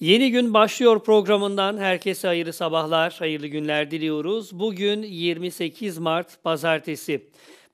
Yeni gün başlıyor programından herkese hayırlı sabahlar, hayırlı günler diliyoruz. Bugün 28 Mart Pazartesi.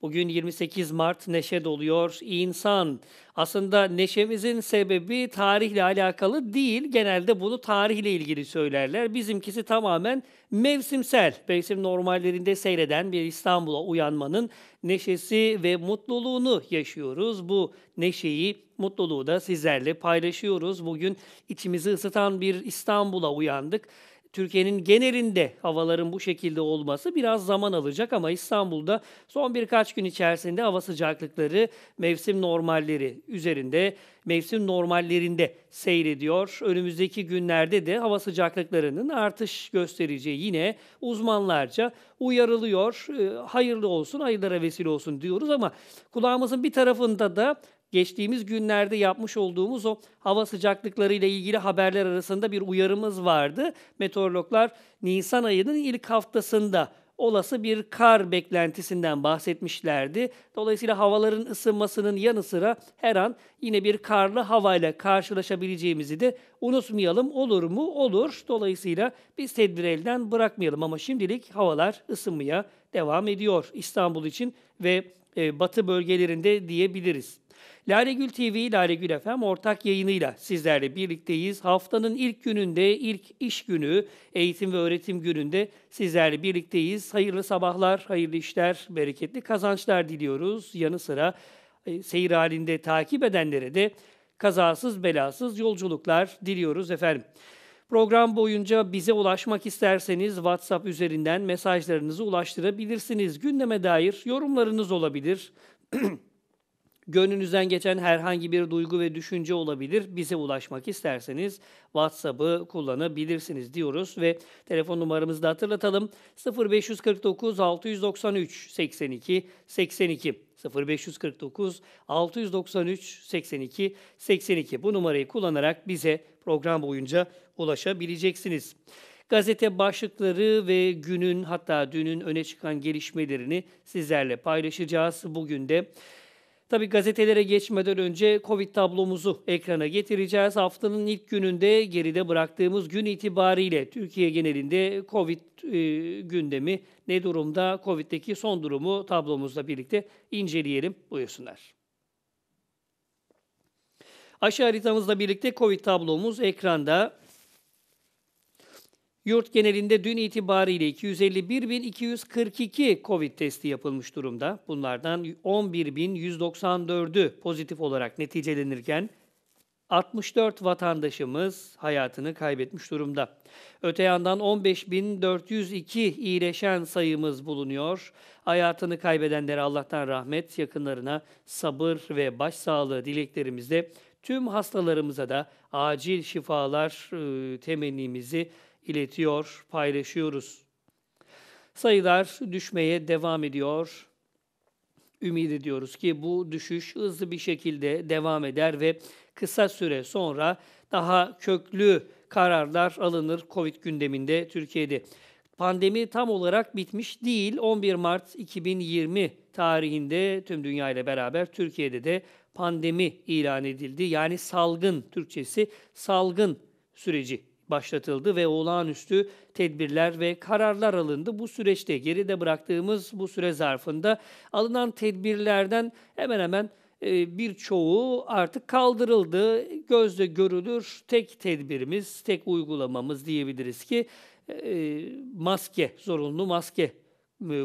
Bugün 28 Mart neşe doluyor insan. Aslında neşemizin sebebi tarihle alakalı değil. Genelde bunu tarihle ilgili söylerler. Bizimkisi tamamen mevsimsel. Mevsim normallerinde seyreden bir İstanbul'a uyanmanın neşesi ve mutluluğunu yaşıyoruz. Bu neşeyi mutluluğu da sizlerle paylaşıyoruz. Bugün içimizi ısıtan bir İstanbul'a uyandık. Türkiye'nin genelinde havaların bu şekilde olması biraz zaman alacak ama İstanbul'da son birkaç gün içerisinde hava sıcaklıkları mevsim normalleri üzerinde, mevsim normallerinde seyrediyor. Önümüzdeki günlerde de hava sıcaklıklarının artış göstereceği yine uzmanlarca uyarılıyor. Ee, hayırlı olsun, hayırlara vesile olsun diyoruz ama kulağımızın bir tarafında da geçtiğimiz günlerde yapmış olduğumuz o hava sıcaklıkları ile ilgili haberler arasında bir uyarımız vardı. Meteorologlar Nisan ayının ilk haftasında olası bir kar beklentisinden bahsetmişlerdi. Dolayısıyla havaların ısınmasının yanı sıra her an yine bir karlı havayla karşılaşabileceğimizi de unutmayalım. Olur mu? Olur. Dolayısıyla biz tedbir elden bırakmayalım ama şimdilik havalar ısınmaya devam ediyor İstanbul için ve e, batı bölgelerinde diyebiliriz. Laregül TV, Laregül FM ortak yayınıyla sizlerle birlikteyiz. Haftanın ilk gününde, ilk iş günü, eğitim ve öğretim gününde sizlerle birlikteyiz. Hayırlı sabahlar, hayırlı işler, bereketli kazançlar diliyoruz. Yanı sıra e, seyir halinde takip edenlere de kazasız belasız yolculuklar diliyoruz efendim. Program boyunca bize ulaşmak isterseniz WhatsApp üzerinden mesajlarınızı ulaştırabilirsiniz. Gündeme dair yorumlarınız olabilir. Gönlünüzden geçen herhangi bir duygu ve düşünce olabilir. Bize ulaşmak isterseniz WhatsApp'ı kullanabilirsiniz diyoruz ve telefon numaramızı da hatırlatalım. 0549 693 82 82 0549 693 82 82 bu numarayı kullanarak bize program boyunca ulaşabileceksiniz. Gazete başlıkları ve günün hatta dünün öne çıkan gelişmelerini sizlerle paylaşacağız. Bugün de Tabi gazetelere geçmeden önce Covid tablomuzu ekrana getireceğiz. Haftanın ilk gününde geride bıraktığımız gün itibariyle Türkiye genelinde Covid e, gündemi ne durumda? Covid'deki son durumu tablomuzla birlikte inceleyelim. Buyursunlar. Aşağı haritamızla birlikte Covid tablomuz ekranda. Yurt genelinde dün itibariyle 251.242 COVID testi yapılmış durumda. Bunlardan 11.194'ü pozitif olarak neticelenirken 64 vatandaşımız hayatını kaybetmiş durumda. Öte yandan 15.402 iyileşen sayımız bulunuyor. Hayatını kaybedenlere Allah'tan rahmet, yakınlarına sabır ve başsağlığı dileklerimizle tüm hastalarımıza da acil şifalar e, temennimizi iletiyor, paylaşıyoruz. Sayılar düşmeye devam ediyor. Ümit ediyoruz ki bu düşüş hızlı bir şekilde devam eder ve kısa süre sonra daha köklü kararlar alınır Covid gündeminde Türkiye'de. Pandemi tam olarak bitmiş değil. 11 Mart 2020 tarihinde tüm dünya ile beraber Türkiye'de de pandemi ilan edildi. Yani salgın Türkçesi salgın süreci başlatıldı ve olağanüstü tedbirler ve kararlar alındı. Bu süreçte geride bıraktığımız bu süre zarfında alınan tedbirlerden hemen hemen e, birçoğu artık kaldırıldı. Gözle görülür tek tedbirimiz, tek uygulamamız diyebiliriz ki e, e, maske, zorunlu maske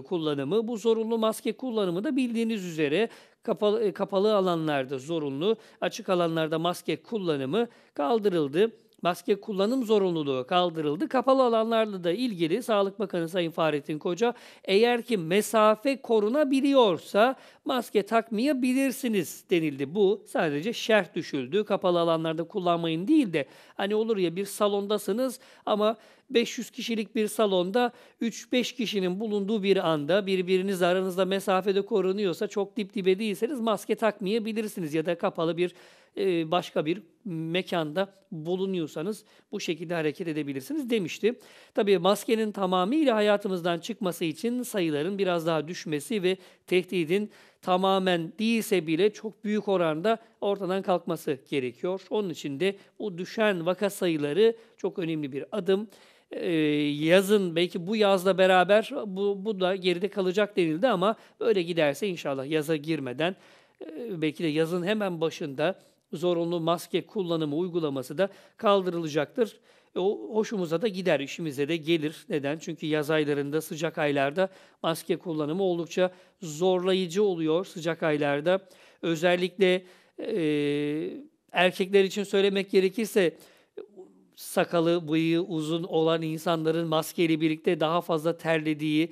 kullanımı. Bu zorunlu maske kullanımı da bildiğiniz üzere kapalı, kapalı alanlarda zorunlu, açık alanlarda maske kullanımı kaldırıldı maske kullanım zorunluluğu kaldırıldı. Kapalı alanlarla da ilgili Sağlık Bakanı Sayın Fahrettin Koca eğer ki mesafe korunabiliyorsa maske takmayabilirsiniz denildi. Bu sadece şerh düşüldü. Kapalı alanlarda kullanmayın değil de hani olur ya bir salondasınız ama 500 kişilik bir salonda 3-5 kişinin bulunduğu bir anda birbiriniz aranızda mesafede korunuyorsa çok dip dibe değilseniz maske takmayabilirsiniz ya da kapalı bir e, başka bir mekanda bulunuyorsanız bu şekilde hareket edebilirsiniz demişti. Tabii maskenin tamamıyla hayatımızdan çıkması için sayıların biraz daha düşmesi ve tehdidin tamamen değilse bile çok büyük oranda ortadan kalkması gerekiyor. Onun için de bu düşen vaka sayıları çok önemli bir adım. Ee, yazın belki bu yazla beraber bu, bu da geride kalacak denildi ama böyle giderse inşallah yaza girmeden e, belki de yazın hemen başında zorunlu maske kullanımı uygulaması da kaldırılacaktır. E, o hoşumuza da gider, işimize de gelir. Neden? Çünkü yaz aylarında, sıcak aylarda maske kullanımı oldukça zorlayıcı oluyor sıcak aylarda. Özellikle e, erkekler için söylemek gerekirse sakalı, bıyığı uzun olan insanların maskeyle birlikte daha fazla terlediği,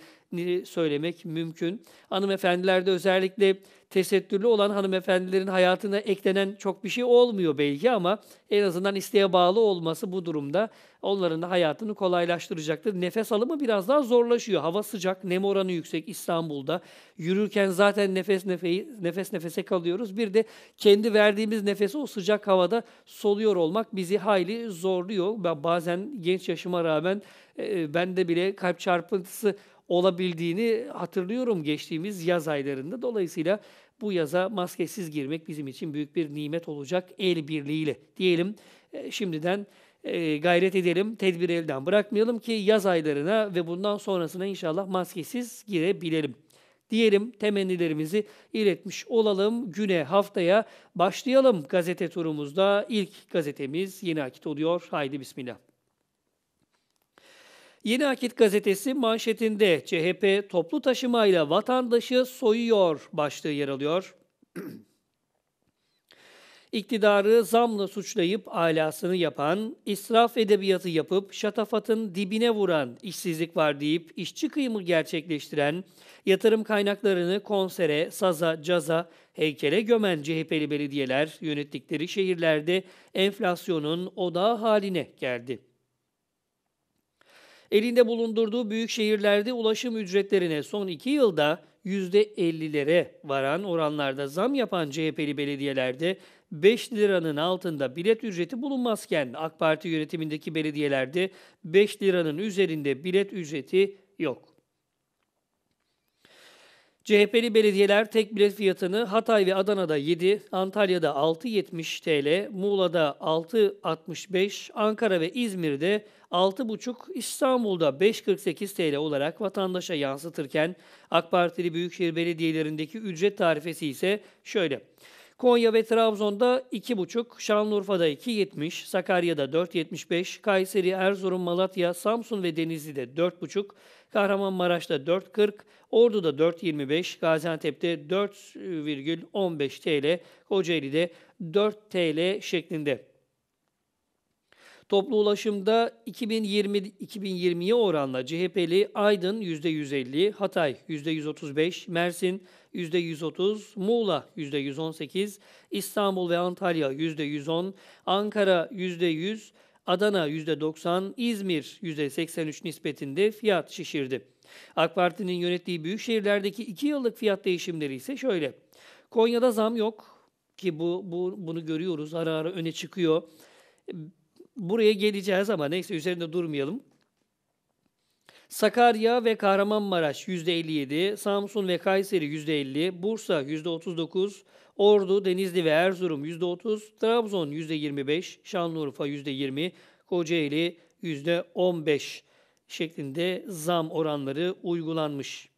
söylemek mümkün. Hanımefendilerde özellikle tesettürlü olan hanımefendilerin hayatına eklenen çok bir şey olmuyor belki ama en azından isteğe bağlı olması bu durumda onların da hayatını kolaylaştıracaktır. Nefes alımı biraz daha zorlaşıyor. Hava sıcak, nem oranı yüksek İstanbul'da. Yürürken zaten nefes nefeyi, nefes nefese kalıyoruz. Bir de kendi verdiğimiz nefesi o sıcak havada soluyor olmak bizi hayli zorluyor. Bazen genç yaşıma rağmen e, e de bile kalp çarpıntısı olabildiğini hatırlıyorum geçtiğimiz yaz aylarında. Dolayısıyla bu yaza maskesiz girmek bizim için büyük bir nimet olacak el birliğiyle diyelim. E, şimdiden e, gayret edelim, tedbir elden bırakmayalım ki yaz aylarına ve bundan sonrasına inşallah maskesiz girebilelim diyelim temennilerimizi iletmiş olalım. Güne haftaya başlayalım gazete turumuzda. ilk gazetemiz Yeni Akit oluyor. Haydi bismillah. Yeni Akit gazetesi manşetinde CHP toplu taşımayla vatandaşı soyuyor başlığı yer alıyor. İktidarı zamla suçlayıp alasını yapan, israf edebiyatı yapıp şatafatın dibine vuran, işsizlik var deyip işçi kıyımı gerçekleştiren, yatırım kaynaklarını konsere, saza, caza, heykele gömen CHP'li belediyeler yönettikleri şehirlerde enflasyonun odağı haline geldi. Elinde bulundurduğu büyük şehirlerde ulaşım ücretlerine son iki yılda %50'lere varan oranlarda zam yapan CHP'li belediyelerde 5 liranın altında bilet ücreti bulunmazken AK Parti yönetimindeki belediyelerde 5 liranın üzerinde bilet ücreti yok. CHP'li belediyeler tek bilet fiyatını Hatay ve Adana'da 7, Antalya'da 6.70 TL, Muğla'da 6.65, Ankara ve İzmir'de 6.5, İstanbul'da 5.48 TL olarak vatandaşa yansıtırken AK Partili büyükşehir belediyelerindeki ücret tarifesi ise şöyle. Konya ve Trabzon'da 2,5, Şanlıurfa'da 2,70, Sakarya'da 4,75, Kayseri, Erzurum, Malatya, Samsun ve Denizli'de 4,5, Kahramanmaraş'ta 4,40, Ordu'da 4,25, Gaziantep'te 4,15 TL, Kocaeli'de 4 TL şeklinde. Toplu ulaşımda 2020 2020'ye oranla CHP'li Aydın %150, Hatay %135, Mersin %130, Muğla %118, İstanbul ve Antalya %110, Ankara %100, Adana %90, İzmir %83 nispetinde fiyat şişirdi. AK Parti'nin yönettiği büyük şehirlerdeki 2 yıllık fiyat değişimleri ise şöyle. Konya'da zam yok ki bu, bu bunu görüyoruz ara ara öne çıkıyor buraya geleceğiz ama neyse üzerinde durmayalım. Sakarya ve Kahramanmaraş %57, Samsun ve Kayseri %50, Bursa %39, Ordu, Denizli ve Erzurum %30, Trabzon %25, Şanlıurfa %20, Kocaeli %15 şeklinde zam oranları uygulanmış.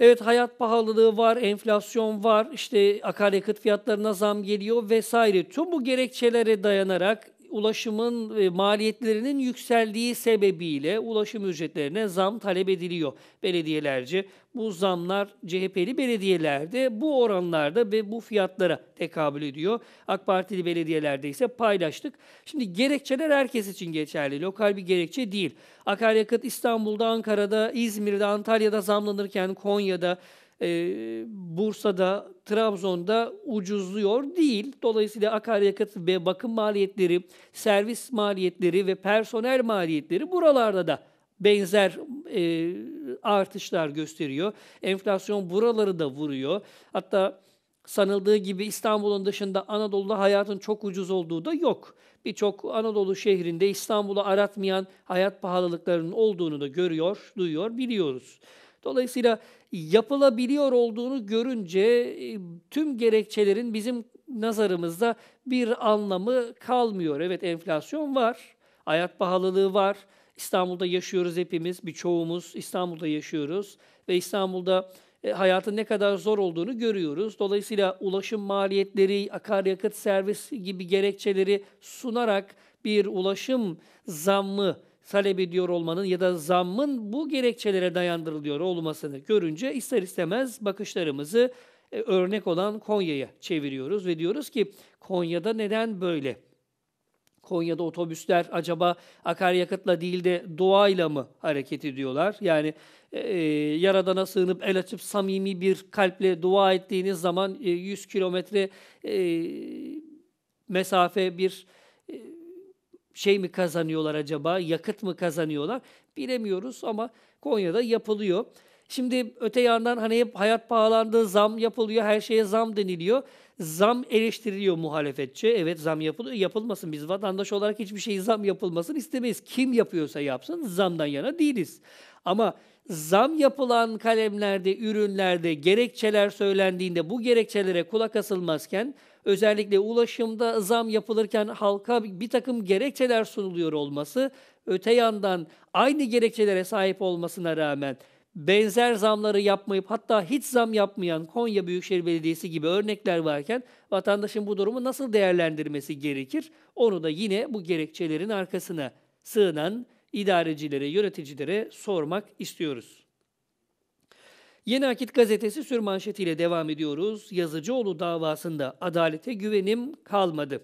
Evet hayat pahalılığı var, enflasyon var, işte akaryakıt fiyatlarına zam geliyor vesaire. Tüm bu gerekçelere dayanarak ulaşımın e, maliyetlerinin yükseldiği sebebiyle ulaşım ücretlerine zam talep ediliyor belediyelerce. Bu zamlar CHP'li belediyelerde bu oranlarda ve bu fiyatlara tekabül ediyor. AK Partili belediyelerde ise paylaştık. Şimdi gerekçeler herkes için geçerli. Lokal bir gerekçe değil. Akaryakıt İstanbul'da, Ankara'da, İzmir'de, Antalya'da zamlanırken Konya'da e, Bursa'da, Trabzon'da ucuzluyor değil. Dolayısıyla akaryakıt ve bakım maliyetleri, servis maliyetleri ve personel maliyetleri buralarda da benzer e, artışlar gösteriyor. Enflasyon buraları da vuruyor. Hatta sanıldığı gibi İstanbul'un dışında Anadolu'da hayatın çok ucuz olduğu da yok. Birçok Anadolu şehrinde İstanbul'u aratmayan hayat pahalılıklarının olduğunu da görüyor, duyuyor, biliyoruz. Dolayısıyla yapılabiliyor olduğunu görünce e, tüm gerekçelerin bizim nazarımızda bir anlamı kalmıyor. Evet enflasyon var, hayat pahalılığı var. İstanbul'da yaşıyoruz hepimiz, birçoğumuz İstanbul'da yaşıyoruz ve İstanbul'da e, hayatın ne kadar zor olduğunu görüyoruz. Dolayısıyla ulaşım maliyetleri, akaryakıt servis gibi gerekçeleri sunarak bir ulaşım zammı talep ediyor olmanın ya da zammın bu gerekçelere dayandırılıyor olmasını görünce ister istemez bakışlarımızı e, örnek olan Konya'ya çeviriyoruz ve diyoruz ki Konya'da neden böyle? Konya'da otobüsler acaba akaryakıtla değil de doğayla mı hareket ediyorlar? Yani e, e yaradana sığınıp el açıp samimi bir kalple dua ettiğiniz zaman e, 100 kilometre e, mesafe bir e, şey mi kazanıyorlar acaba? Yakıt mı kazanıyorlar? Bilemiyoruz ama Konya'da yapılıyor. Şimdi öte yandan hani hep hayat pahalandı, zam yapılıyor, her şeye zam deniliyor. Zam eleştiriliyor muhalefetçe. Evet zam yapılıyor, yapılmasın. Biz vatandaş olarak hiçbir şey zam yapılmasın istemeyiz. Kim yapıyorsa yapsın, zamdan yana değiliz. Ama zam yapılan kalemlerde, ürünlerde gerekçeler söylendiğinde bu gerekçelere kulak asılmazken özellikle ulaşımda zam yapılırken halka bir takım gerekçeler sunuluyor olması, öte yandan aynı gerekçelere sahip olmasına rağmen benzer zamları yapmayıp hatta hiç zam yapmayan Konya Büyükşehir Belediyesi gibi örnekler varken vatandaşın bu durumu nasıl değerlendirmesi gerekir? Onu da yine bu gerekçelerin arkasına sığınan idarecilere, yöneticilere sormak istiyoruz. Yeni Akit gazetesi sür devam ediyoruz. Yazıcıoğlu davasında adalete güvenim kalmadı.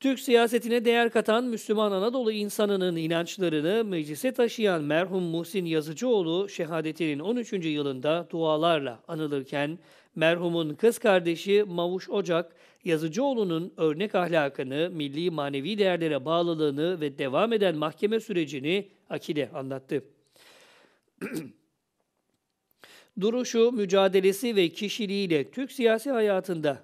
Türk siyasetine değer katan Müslüman Anadolu insanının inançlarını meclise taşıyan merhum Muhsin Yazıcıoğlu şehadetinin 13. yılında dualarla anılırken merhumun kız kardeşi Mavuş Ocak Yazıcıoğlu'nun örnek ahlakını, milli manevi değerlere bağlılığını ve devam eden mahkeme sürecini akide anlattı. duruşu, mücadelesi ve kişiliğiyle Türk siyasi hayatında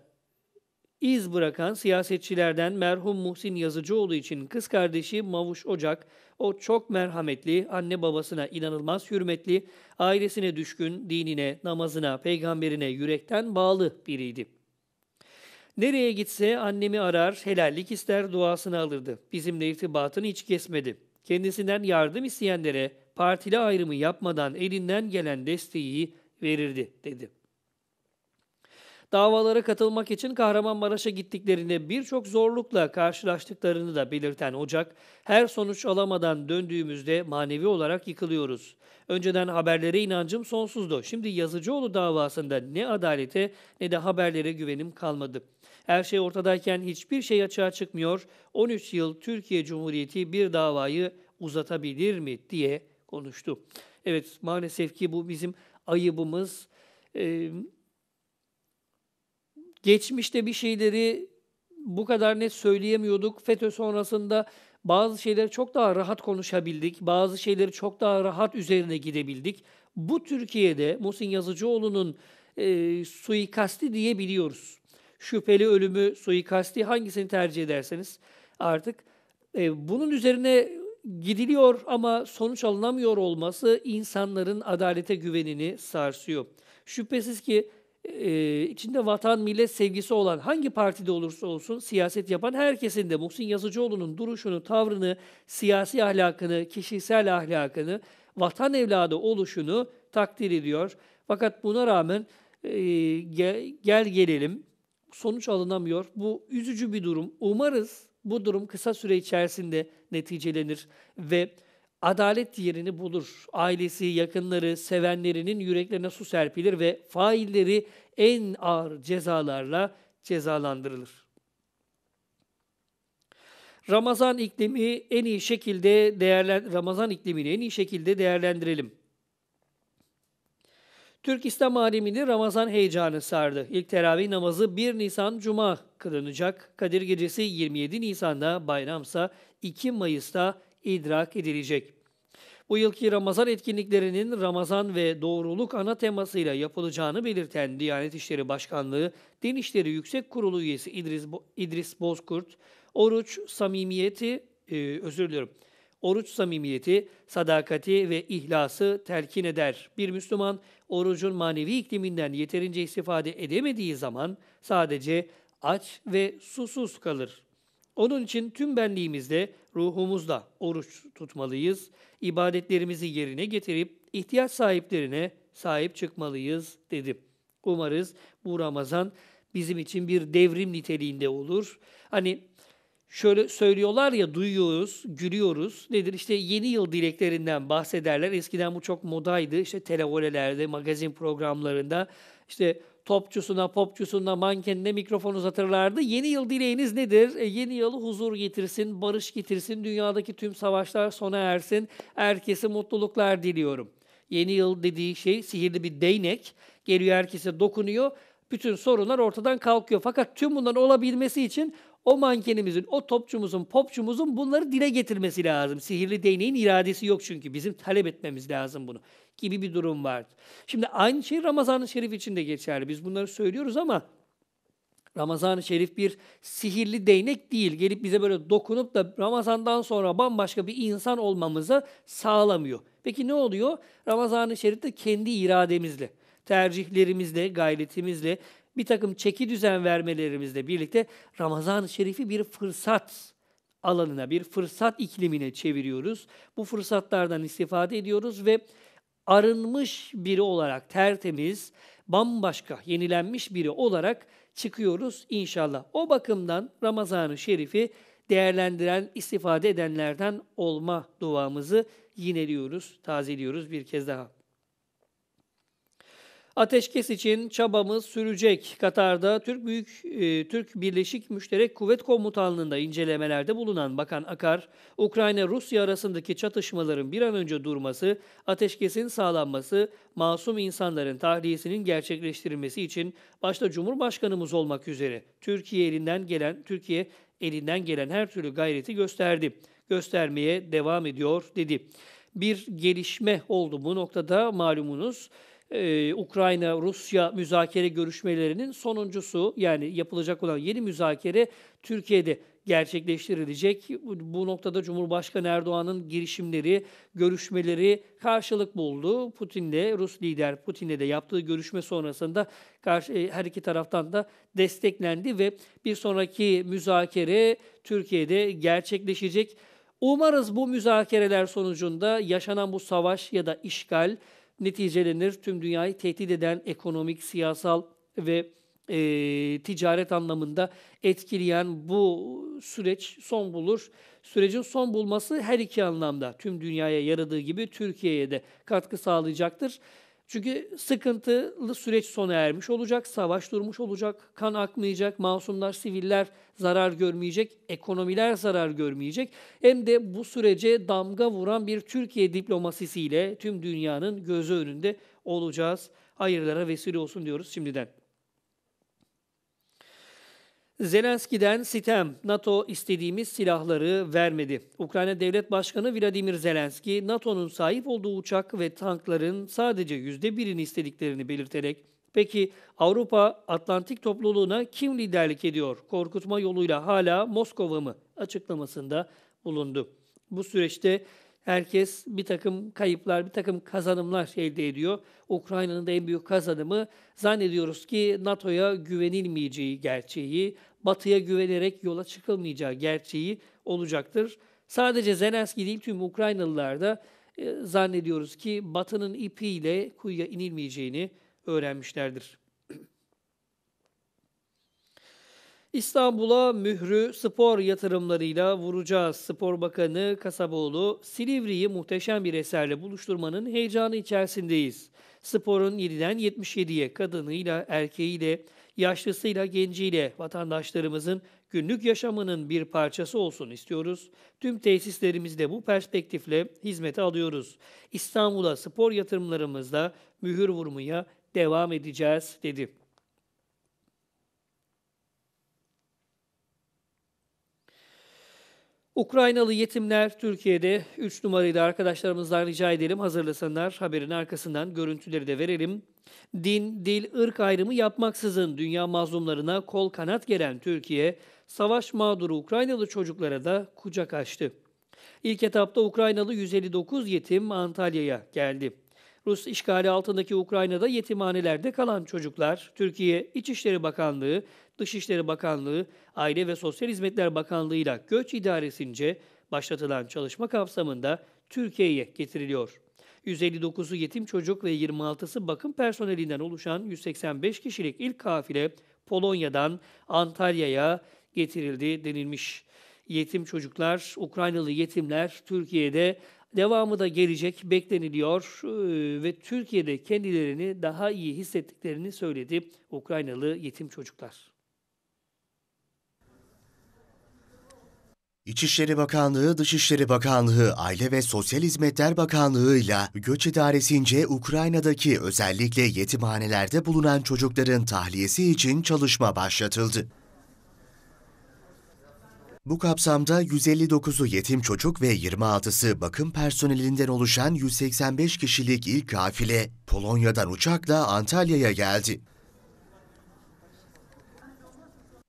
iz bırakan siyasetçilerden merhum Muhsin Yazıcıoğlu için kız kardeşi Mavuş Ocak, o çok merhametli, anne babasına inanılmaz hürmetli, ailesine düşkün, dinine, namazına, peygamberine yürekten bağlı biriydi. Nereye gitse annemi arar, helallik ister duasını alırdı. Bizimle irtibatını hiç kesmedi. Kendisinden yardım isteyenlere partili ayrımı yapmadan elinden gelen desteği verirdi dedi. Davalara katılmak için Kahramanmaraş'a gittiklerinde birçok zorlukla karşılaştıklarını da belirten Ocak, her sonuç alamadan döndüğümüzde manevi olarak yıkılıyoruz. Önceden haberlere inancım sonsuzdu. Şimdi Yazıcıoğlu davasında ne adalete ne de haberlere güvenim kalmadı. Her şey ortadayken hiçbir şey açığa çıkmıyor. 13 yıl Türkiye Cumhuriyeti bir davayı uzatabilir mi diye konuştu. Evet maalesef ki bu bizim ayıbımız. E, geçmişte bir şeyleri bu kadar net söyleyemiyorduk. FETÖ sonrasında bazı şeyleri çok daha rahat konuşabildik. Bazı şeyleri çok daha rahat üzerine gidebildik. Bu Türkiye'de Muhsin Yazıcıoğlu'nun e, suikasti diyebiliyoruz. Şüpheli ölümü, suikasti hangisini tercih ederseniz artık e, bunun üzerine gidiliyor ama sonuç alınamıyor olması insanların adalete güvenini sarsıyor. Şüphesiz ki e, içinde vatan millet sevgisi olan hangi partide olursa olsun siyaset yapan herkesin de Muhsin Yazıcıoğlu'nun duruşunu, tavrını, siyasi ahlakını, kişisel ahlakını, vatan evladı oluşunu takdir ediyor. Fakat buna rağmen e, gel, gel gelelim sonuç alınamıyor. Bu üzücü bir durum. Umarız bu durum kısa süre içerisinde neticelenir ve adalet yerini bulur. Ailesi, yakınları, sevenlerinin yüreklerine su serpilir ve failleri en ağır cezalarla cezalandırılır. Ramazan iklimi en iyi şekilde değerlen Ramazan iklimini en iyi şekilde değerlendirelim. Türk İslam alemini Ramazan heyecanı sardı. İlk teravih namazı 1 Nisan Cuma kılınacak. Kadir Gecesi 27 Nisan'da, bayramsa 2 Mayıs'ta idrak edilecek. Bu yılki Ramazan etkinliklerinin Ramazan ve doğruluk ana temasıyla yapılacağını belirten Diyanet İşleri Başkanlığı Din İşleri Yüksek Kurulu üyesi İdris, Bo İdris Bozkurt, oruç, samimiyeti, e, özür diliyorum, oruç samimiyeti, sadakati ve ihlası telkin eder. Bir Müslüman orucun manevi ikliminden yeterince istifade edemediği zaman sadece aç ve susuz kalır. Onun için tüm benliğimizde, ruhumuzda oruç tutmalıyız, ibadetlerimizi yerine getirip ihtiyaç sahiplerine sahip çıkmalıyız dedim. Umarız bu Ramazan bizim için bir devrim niteliğinde olur. Hani şöyle söylüyorlar ya duyuyoruz, gülüyoruz. Nedir? İşte yeni yıl dileklerinden bahsederler. Eskiden bu çok modaydı. İşte televolelerde, magazin programlarında işte topçusuna, popçusuna, mankenine mikrofon uzatırlardı. Yeni yıl dileğiniz nedir? E, yeni yılı huzur getirsin, barış getirsin, dünyadaki tüm savaşlar sona ersin, herkese mutluluklar diliyorum. Yeni yıl dediği şey sihirli bir değnek. Geliyor herkese dokunuyor bütün sorunlar ortadan kalkıyor. Fakat tüm bunların olabilmesi için o mankenimizin, o topçumuzun, popçumuzun bunları dile getirmesi lazım. Sihirli değneğin iradesi yok çünkü. Bizim talep etmemiz lazım bunu gibi bir durum var. Şimdi aynı şey Ramazan-ı Şerif için de geçerli. Biz bunları söylüyoruz ama Ramazan-ı Şerif bir sihirli değnek değil. Gelip bize böyle dokunup da Ramazan'dan sonra bambaşka bir insan olmamızı sağlamıyor. Peki ne oluyor? Ramazan-ı Şerif'te kendi irademizle, tercihlerimizle, gayretimizle bir takım çeki düzen vermelerimizle birlikte Ramazan-ı Şerif'i bir fırsat alanına, bir fırsat iklimine çeviriyoruz. Bu fırsatlardan istifade ediyoruz ve arınmış biri olarak tertemiz, bambaşka, yenilenmiş biri olarak çıkıyoruz inşallah. O bakımdan Ramazan-ı Şerif'i değerlendiren, istifade edenlerden olma duamızı yineliyoruz, tazeliyoruz bir kez daha. Ateşkes için çabamız sürecek. Katar'da Türk Büyük e, Türk Birleşik Müşterek Kuvvet Komutanlığı'nda incelemelerde bulunan Bakan Akar, Ukrayna-Rusya arasındaki çatışmaların bir an önce durması, ateşkesin sağlanması, masum insanların tahliyesinin gerçekleştirilmesi için başta Cumhurbaşkanımız olmak üzere Türkiye elinden gelen Türkiye elinden gelen her türlü gayreti gösterdi. Göstermeye devam ediyor dedi. Bir gelişme oldu bu noktada malumunuz. Ee, Ukrayna-Rusya müzakere görüşmelerinin sonuncusu yani yapılacak olan yeni müzakere Türkiye'de gerçekleştirilecek. Bu noktada Cumhurbaşkanı Erdoğan'ın girişimleri, görüşmeleri karşılık buldu. Putin'le, Rus lider Putin'le de yaptığı görüşme sonrasında karşı, e, her iki taraftan da desteklendi ve bir sonraki müzakere Türkiye'de gerçekleşecek. Umarız bu müzakereler sonucunda yaşanan bu savaş ya da işgal neticelenir. Tüm dünyayı tehdit eden ekonomik, siyasal ve e, ticaret anlamında etkileyen bu süreç son bulur. Sürecin son bulması her iki anlamda tüm dünyaya yaradığı gibi Türkiye'ye de katkı sağlayacaktır. Çünkü sıkıntılı süreç sona ermiş olacak, savaş durmuş olacak, kan akmayacak, masumlar, siviller zarar görmeyecek, ekonomiler zarar görmeyecek. Hem de bu sürece damga vuran bir Türkiye diplomasisiyle tüm dünyanın gözü önünde olacağız. Hayırlara vesile olsun diyoruz şimdiden. Zelenski'den sitem, NATO istediğimiz silahları vermedi. Ukrayna Devlet Başkanı Vladimir Zelenski, NATO'nun sahip olduğu uçak ve tankların sadece yüzde birini istediklerini belirterek, peki Avrupa Atlantik topluluğuna kim liderlik ediyor, korkutma yoluyla hala Moskova mı açıklamasında bulundu. Bu süreçte Herkes bir takım kayıplar, bir takım kazanımlar elde ediyor. Ukrayna'nın da en büyük kazanımı zannediyoruz ki NATO'ya güvenilmeyeceği gerçeği, Batı'ya güvenerek yola çıkılmayacağı gerçeği olacaktır. Sadece Zelenski değil tüm Ukraynalılar da e, zannediyoruz ki Batı'nın ipiyle kuyuya inilmeyeceğini öğrenmişlerdir. İstanbul'a mührü spor yatırımlarıyla vuracağız. Spor Bakanı Kasaboğlu, Silivri'yi muhteşem bir eserle buluşturmanın heyecanı içerisindeyiz. Sporun 7'den 77'ye kadınıyla, erkeğiyle, yaşlısıyla, genciyle vatandaşlarımızın günlük yaşamının bir parçası olsun istiyoruz. Tüm tesislerimizde bu perspektifle hizmete alıyoruz. İstanbul'a spor yatırımlarımızda mühür vurmaya devam edeceğiz dedi. Ukraynalı yetimler Türkiye'de 3 numarayı da arkadaşlarımızdan rica edelim hazırlasınlar. Haberin arkasından görüntüleri de verelim. Din, dil, ırk ayrımı yapmaksızın dünya mazlumlarına kol kanat gelen Türkiye, savaş mağduru Ukraynalı çocuklara da kucak açtı. İlk etapta Ukraynalı 159 yetim Antalya'ya geldi. Rus işgali altındaki Ukrayna'da yetimhanelerde kalan çocuklar, Türkiye İçişleri Bakanlığı, Dışişleri Bakanlığı, Aile ve Sosyal Hizmetler Bakanlığı ile Göç İdaresince başlatılan çalışma kapsamında Türkiye'ye getiriliyor. 159'u yetim çocuk ve 26'sı bakım personelinden oluşan 185 kişilik ilk kafile Polonya'dan Antalya'ya getirildi denilmiş. Yetim çocuklar, Ukraynalı yetimler Türkiye'de Devamı da gelecek, bekleniliyor e, ve Türkiye'de kendilerini daha iyi hissettiklerini söyledi Ukraynalı yetim çocuklar. İçişleri Bakanlığı, Dışişleri Bakanlığı, Aile ve Sosyal Hizmetler Bakanlığı ile Göç İdaresince Ukrayna'daki özellikle yetimhanelerde bulunan çocukların tahliyesi için çalışma başlatıldı. Bu kapsamda 159'u yetim çocuk ve 26'sı bakım personelinden oluşan 185 kişilik ilk kafile Polonya'dan uçakla Antalya'ya geldi.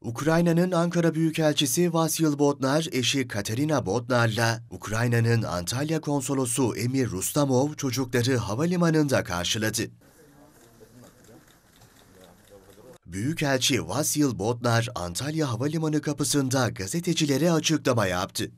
Ukrayna'nın Ankara Büyükelçisi Vasyıl Botnar, eşi Katerina Botnar'la Ukrayna'nın Antalya Konsolosu Emir Rustamov çocukları havalimanında karşıladı. Büyükelçi Vasil Botnar Antalya Havalimanı kapısında gazetecilere açıklama yaptı.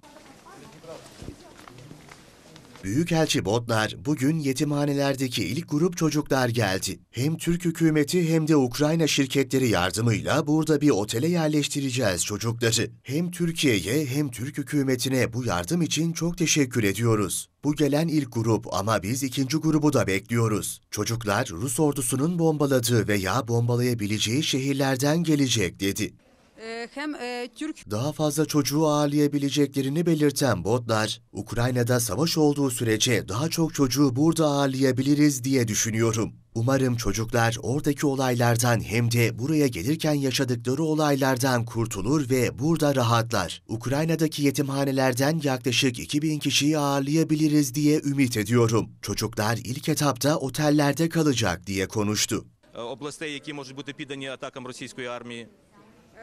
Büyükelçi Bodnar bugün yetimhanelerdeki ilk grup çocuklar geldi. Hem Türk hükümeti hem de Ukrayna şirketleri yardımıyla burada bir otele yerleştireceğiz çocukları. Hem Türkiye'ye hem Türk hükümetine bu yardım için çok teşekkür ediyoruz. Bu gelen ilk grup ama biz ikinci grubu da bekliyoruz. Çocuklar Rus ordusunun bombaladığı veya bombalayabileceği şehirlerden gelecek dedi. Ee, hem e, Türk Daha fazla çocuğu ağırlayabileceklerini belirten botlar, Ukrayna'da savaş olduğu sürece daha çok çocuğu burada ağırlayabiliriz diye düşünüyorum. Umarım çocuklar oradaki olaylardan hem de buraya gelirken yaşadıkları olaylardan kurtulur ve burada rahatlar. Ukrayna'daki yetimhanelerden yaklaşık 2000 kişiyi ağırlayabiliriz diye ümit ediyorum. Çocuklar ilk etapta otellerde kalacak diye konuştu. Областей, ee, які можуть бути піддані атакам російської армії.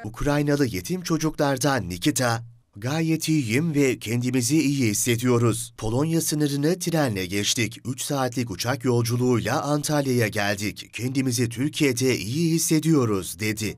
Ukraynalı yetim çocuklardan Nikita, Gayet iyiyim ve kendimizi iyi hissediyoruz. Polonya sınırını trenle geçtik. 3 saatlik uçak yolculuğuyla Antalya'ya geldik. Kendimizi Türkiye'de iyi hissediyoruz dedi.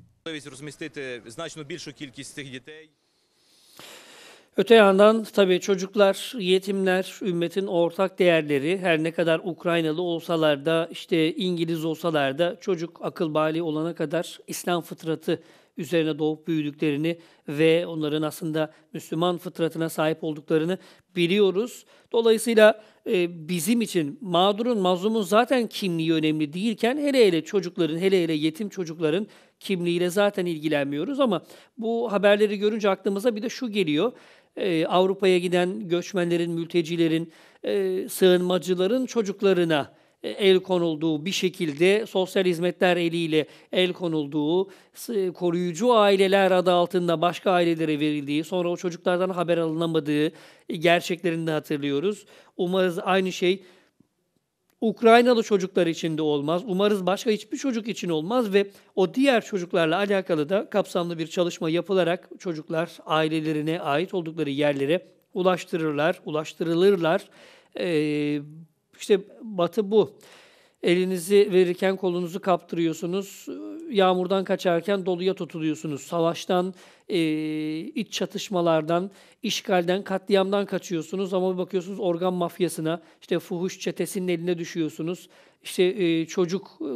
Öte yandan tabii çocuklar, yetimler, ümmetin ortak değerleri her ne kadar Ukraynalı olsalar da işte İngiliz olsalar da çocuk akıl bali olana kadar İslam fıtratı üzerine doğup büyüdüklerini ve onların aslında Müslüman fıtratına sahip olduklarını biliyoruz. Dolayısıyla e, bizim için mağdurun, mazlumun zaten kimliği önemli değilken hele hele çocukların, hele hele yetim çocukların kimliğiyle zaten ilgilenmiyoruz ama bu haberleri görünce aklımıza bir de şu geliyor. E, Avrupa'ya giden göçmenlerin, mültecilerin, e, sığınmacıların çocuklarına e, el konulduğu bir şekilde sosyal hizmetler eliyle el konulduğu, koruyucu aileler adı altında başka ailelere verildiği, sonra o çocuklardan haber alınamadığı e, gerçeklerini de hatırlıyoruz. Umarız aynı şey Ukraynalı çocuklar için de olmaz. Umarız başka hiçbir çocuk için olmaz ve o diğer çocuklarla alakalı da kapsamlı bir çalışma yapılarak çocuklar ailelerine ait oldukları yerlere ulaştırırlar, ulaştırılırlar. Ee, işte batı bu. Elinizi verirken kolunuzu kaptırıyorsunuz. Yağmurdan kaçarken doluya tutuluyorsunuz. Savaştan, e, iç çatışmalardan, işgalden, katliamdan kaçıyorsunuz. Ama bir bakıyorsunuz organ mafyasına, işte fuhuş çetesinin eline düşüyorsunuz. İşte e, çocuk e,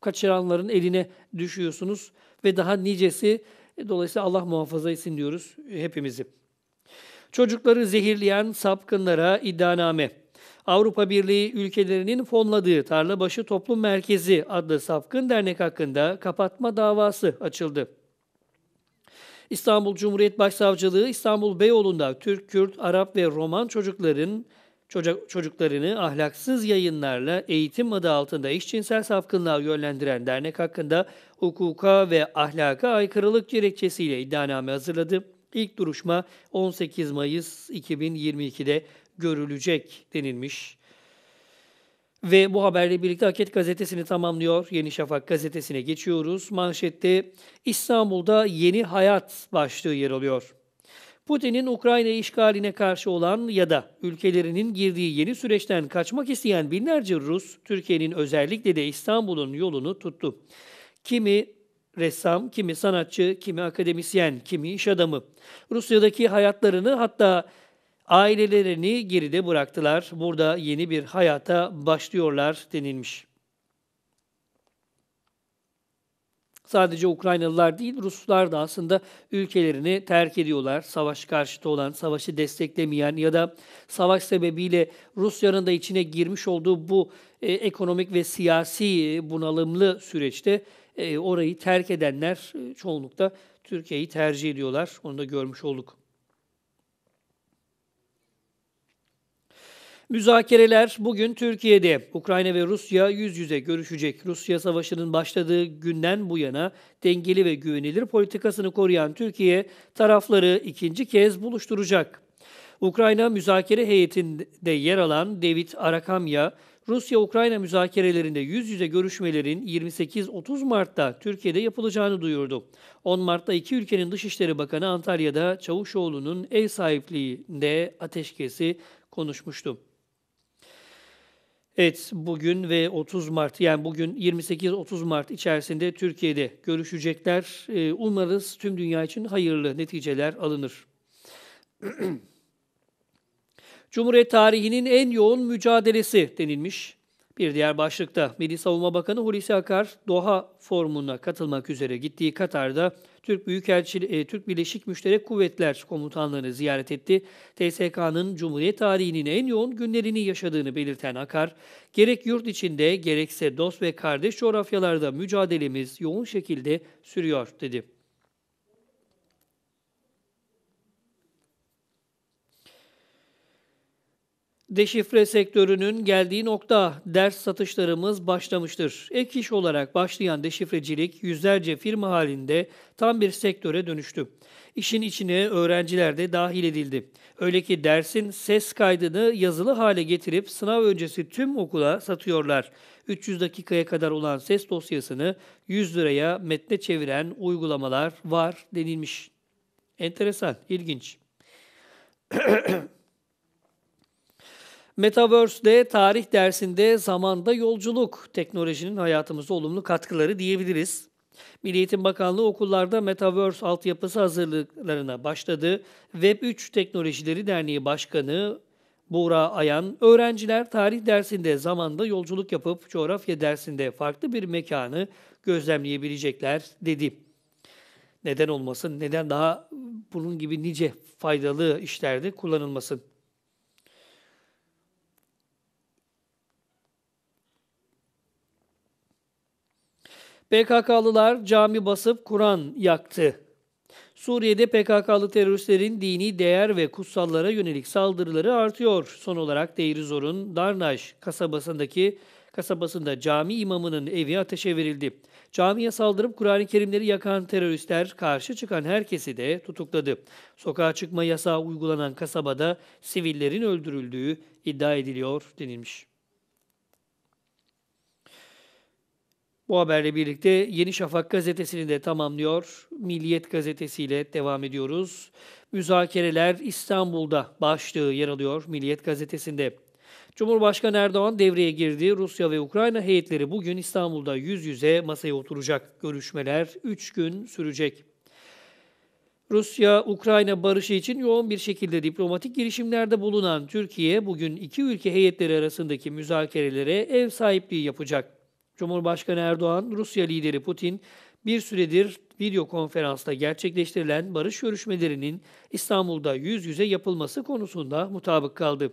kaçıranların eline düşüyorsunuz. Ve daha nicesi, e, dolayısıyla Allah muhafaza etsin diyoruz hepimizi. Çocukları zehirleyen sapkınlara iddianame. Avrupa Birliği ülkelerinin fonladığı Tarlabaşı Toplum Merkezi adlı Safkın Dernek hakkında kapatma davası açıldı. İstanbul Cumhuriyet Başsavcılığı İstanbul Beyoğlu'nda Türk, Kürt, Arap ve Roman çocukların çocuk, çocuklarını ahlaksız yayınlarla eğitim adı altında eşcinsel safkınlığa yönlendiren dernek hakkında hukuka ve ahlaka aykırılık gerekçesiyle iddianame hazırladı. İlk duruşma 18 Mayıs 2022'de görülecek denilmiş. Ve bu haberle birlikte Haket gazetesini tamamlıyor. Yeni Şafak gazetesine geçiyoruz. Manşette İstanbul'da yeni hayat başlığı yer alıyor. Putin'in Ukrayna işgaline karşı olan ya da ülkelerinin girdiği yeni süreçten kaçmak isteyen binlerce Rus, Türkiye'nin özellikle de İstanbul'un yolunu tuttu. Kimi ressam, kimi sanatçı, kimi akademisyen, kimi iş adamı. Rusya'daki hayatlarını hatta ailelerini geride bıraktılar. Burada yeni bir hayata başlıyorlar denilmiş. Sadece Ukraynalılar değil, Ruslar da aslında ülkelerini terk ediyorlar. Savaş karşıtı olan, savaşı desteklemeyen ya da savaş sebebiyle Rusya'nın da içine girmiş olduğu bu e, ekonomik ve siyasi bunalımlı süreçte e, orayı terk edenler e, çoğunlukla Türkiye'yi tercih ediyorlar. Onu da görmüş olduk. Müzakereler bugün Türkiye'de. Ukrayna ve Rusya yüz yüze görüşecek. Rusya savaşının başladığı günden bu yana dengeli ve güvenilir politikasını koruyan Türkiye tarafları ikinci kez buluşturacak. Ukrayna müzakere heyetinde yer alan David Arakamya, Rusya-Ukrayna müzakerelerinde yüz yüze görüşmelerin 28-30 Mart'ta Türkiye'de yapılacağını duyurdu. 10 Mart'ta iki ülkenin Dışişleri Bakanı Antalya'da Çavuşoğlu'nun ev sahipliğinde ateşkesi konuşmuştu. Evet bugün ve 30 Mart yani bugün 28-30 Mart içerisinde Türkiye'de görüşecekler. Ee, umarız tüm dünya için hayırlı neticeler alınır. Cumhuriyet tarihinin en yoğun mücadelesi denilmiş. Bir diğer başlıkta Milli Savunma Bakanı Hulusi Akar Doha formuna katılmak üzere gittiği Katar'da Türk Büyükelçi e, Türk Birleşik Müşterek Kuvvetler Komutanlığı'nı ziyaret etti. TSK'nın Cumhuriyet tarihinin en yoğun günlerini yaşadığını belirten Akar, gerek yurt içinde gerekse dost ve kardeş coğrafyalarda mücadelemiz yoğun şekilde sürüyor dedi. Deşifre sektörünün geldiği nokta ders satışlarımız başlamıştır. Ek iş olarak başlayan deşifrecilik yüzlerce firma halinde tam bir sektöre dönüştü. İşin içine öğrenciler de dahil edildi. Öyle ki dersin ses kaydını yazılı hale getirip sınav öncesi tüm okula satıyorlar. 300 dakikaya kadar olan ses dosyasını 100 liraya metne çeviren uygulamalar var denilmiş. Enteresan, ilginç. Metaverse'de tarih dersinde zamanda yolculuk teknolojinin hayatımıza olumlu katkıları diyebiliriz. Milli Eğitim Bakanlığı okullarda Metaverse altyapısı hazırlıklarına başladı. Web3 Teknolojileri Derneği Başkanı Buğra Ayan, öğrenciler tarih dersinde zamanda yolculuk yapıp coğrafya dersinde farklı bir mekanı gözlemleyebilecekler dedi. Neden olmasın, neden daha bunun gibi nice faydalı işlerde kullanılmasın? PKK'lılar cami basıp Kur'an yaktı. Suriye'de PKK'lı teröristlerin dini değer ve kutsallara yönelik saldırıları artıyor. Son olarak Deirizor'un Darnaş kasabasındaki kasabasında cami imamının evi ateşe verildi. Camiye saldırıp Kur'an-ı Kerimleri yakan teröristler karşı çıkan herkesi de tutukladı. Sokağa çıkma yasağı uygulanan kasabada sivillerin öldürüldüğü iddia ediliyor denilmiş. Bu haberle birlikte Yeni Şafak gazetesini de tamamlıyor. Milliyet gazetesiyle devam ediyoruz. Müzakereler İstanbul'da başlığı yer alıyor Milliyet gazetesinde. Cumhurbaşkanı Erdoğan devreye girdi. Rusya ve Ukrayna heyetleri bugün İstanbul'da yüz yüze masaya oturacak. Görüşmeler 3 gün sürecek. Rusya-Ukrayna barışı için yoğun bir şekilde diplomatik girişimlerde bulunan Türkiye bugün iki ülke heyetleri arasındaki müzakerelere ev sahipliği yapacak. Cumhurbaşkanı Erdoğan, Rusya lideri Putin bir süredir video konferansta gerçekleştirilen barış görüşmelerinin İstanbul'da yüz yüze yapılması konusunda mutabık kaldı.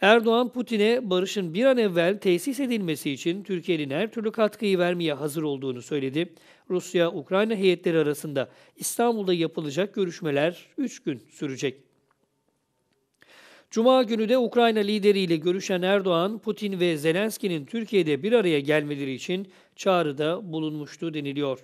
Erdoğan Putin'e barışın bir an evvel tesis edilmesi için Türkiye'nin her türlü katkıyı vermeye hazır olduğunu söyledi. Rusya-Ukrayna heyetleri arasında İstanbul'da yapılacak görüşmeler 3 gün sürecek. Cuma günü de Ukrayna lideriyle görüşen Erdoğan, Putin ve Zelenski'nin Türkiye'de bir araya gelmeleri için çağrıda bulunmuştu deniliyor.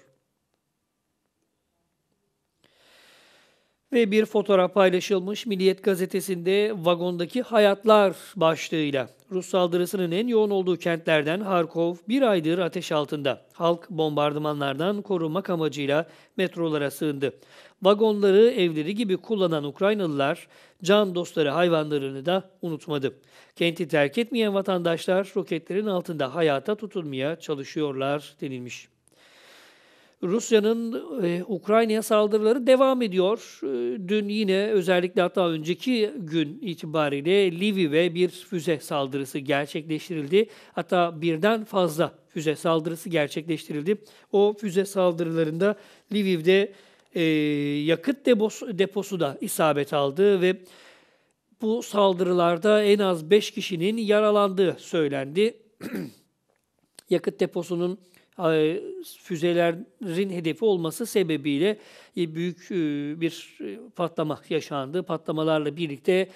ve bir fotoğraf paylaşılmış Milliyet gazetesinde vagondaki hayatlar başlığıyla. Rus saldırısının en yoğun olduğu kentlerden Harkov bir aydır ateş altında. Halk bombardımanlardan korunmak amacıyla metrolara sığındı. Vagonları evleri gibi kullanan Ukraynalılar can dostları hayvanlarını da unutmadı. Kenti terk etmeyen vatandaşlar roketlerin altında hayata tutunmaya çalışıyorlar denilmiş. Rusya'nın e, Ukrayna'ya saldırıları devam ediyor. E, dün yine özellikle hatta önceki gün itibariyle Lviv'e bir füze saldırısı gerçekleştirildi. Hatta birden fazla füze saldırısı gerçekleştirildi. O füze saldırılarında Lviv'de e, yakıt deposu, deposu da isabet aldı ve bu saldırılarda en az 5 kişinin yaralandığı söylendi. yakıt deposunun e, füzelerin hedefi olması sebebiyle e, büyük e, bir patlama yaşandı. Patlamalarla birlikte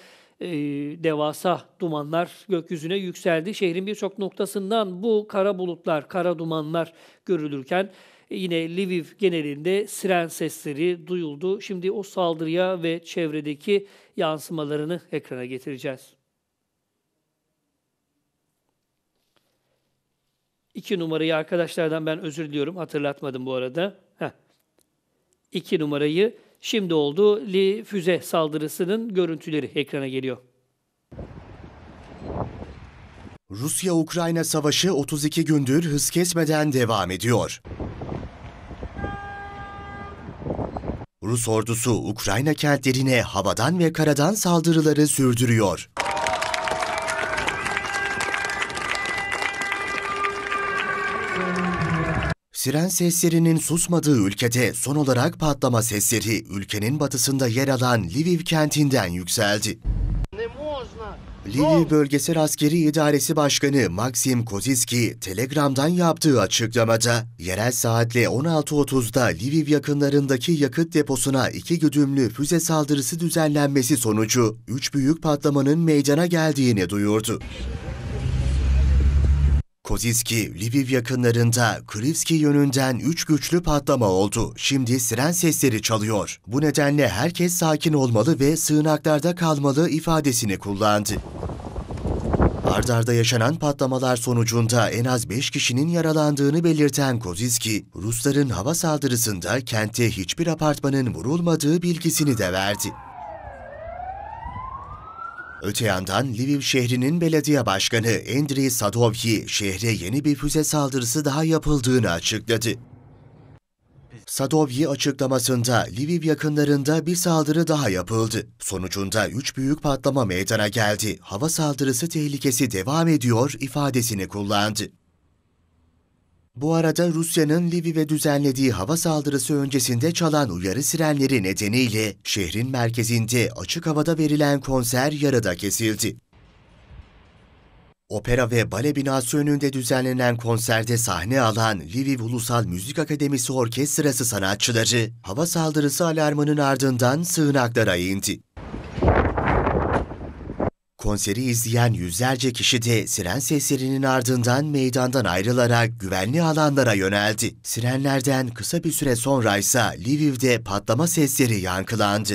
devasa dumanlar gökyüzüne yükseldi. Şehrin birçok noktasından bu kara bulutlar, kara dumanlar görülürken yine Lviv genelinde siren sesleri duyuldu. Şimdi o saldırıya ve çevredeki yansımalarını ekrana getireceğiz. İki numarayı arkadaşlardan ben özür diliyorum. Hatırlatmadım bu arada. Heh. İki numarayı şimdi oldu. Li füze saldırısının görüntüleri ekrana geliyor. Rusya-Ukrayna savaşı 32 gündür hız kesmeden devam ediyor. Rus ordusu Ukrayna kentlerine havadan ve karadan saldırıları sürdürüyor. Siren seslerinin susmadığı ülkede son olarak patlama sesleri ülkenin batısında yer alan Lviv kentinden yükseldi. Lviv Bölgesel Askeri İdaresi Başkanı Maxim Koziski Telegram'dan yaptığı açıklamada yerel saatle 16.30'da Lviv yakınlarındaki yakıt deposuna iki güdümlü füze saldırısı düzenlenmesi sonucu üç büyük patlamanın meydana geldiğini duyurdu. Koziski, Lviv yakınlarında Krivski yönünden 3 güçlü patlama oldu. Şimdi siren sesleri çalıyor. Bu nedenle herkes sakin olmalı ve sığınaklarda kalmalı ifadesini kullandı. Ardarda yaşanan patlamalar sonucunda en az 5 kişinin yaralandığını belirten Koziski, Rusların hava saldırısında kente hiçbir apartmanın vurulmadığı bilgisini de verdi. Öte yandan Lviv şehrinin belediye başkanı Andriy Sadovki şehre yeni bir füze saldırısı daha yapıldığını açıkladı. Sadovyi açıklamasında Lviv yakınlarında bir saldırı daha yapıldı. Sonucunda üç büyük patlama meydana geldi. Hava saldırısı tehlikesi devam ediyor ifadesini kullandı. Bu arada Rusya'nın Lviv'e düzenlediği hava saldırısı öncesinde çalan uyarı sirenleri nedeniyle şehrin merkezinde açık havada verilen konser yarıda kesildi. Opera ve bale binası önünde düzenlenen konserde sahne alan Lviv Ulusal Müzik Akademisi Orkestrası sanatçıları hava saldırısı alarmının ardından sığınaklara indi. Konseri izleyen yüzlerce kişi de siren seslerinin ardından meydandan ayrılarak güvenli alanlara yöneldi. Sirenlerden kısa bir süre sonra ise Lviv'de patlama sesleri yankılandı.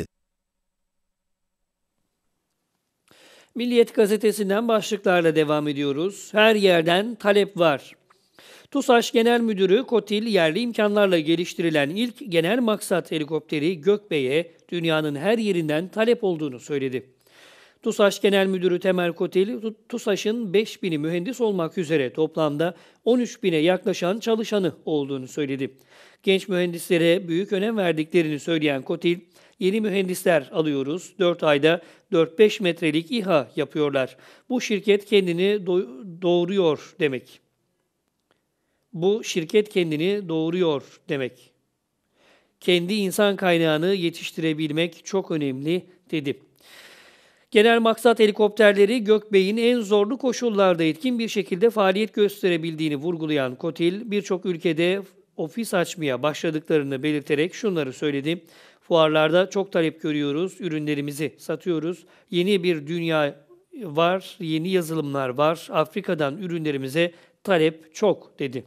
Milliyet gazetesinden başlıklarla devam ediyoruz. Her yerden talep var. TUSAŞ Genel Müdürü Kotil, yerli imkanlarla geliştirilen ilk genel maksat helikopteri Gökbey'e dünyanın her yerinden talep olduğunu söyledi. TUSAŞ Genel Müdürü Temel Kotel, TUSAŞ'ın 5 bini mühendis olmak üzere toplamda 13 bine yaklaşan çalışanı olduğunu söyledi. Genç mühendislere büyük önem verdiklerini söyleyen Kotil, yeni mühendisler alıyoruz, 4 ayda 4-5 metrelik İHA yapıyorlar. Bu şirket kendini do- doğuruyor demek. Bu şirket kendini doğuruyor demek. Kendi insan kaynağını yetiştirebilmek çok önemli dedi. Genel maksat helikopterleri gökbeyin en zorlu koşullarda etkin bir şekilde faaliyet gösterebildiğini vurgulayan Kotil, birçok ülkede ofis açmaya başladıklarını belirterek şunları söyledi. Fuarlarda çok talep görüyoruz, ürünlerimizi satıyoruz. Yeni bir dünya var, yeni yazılımlar var. Afrika'dan ürünlerimize talep çok dedi.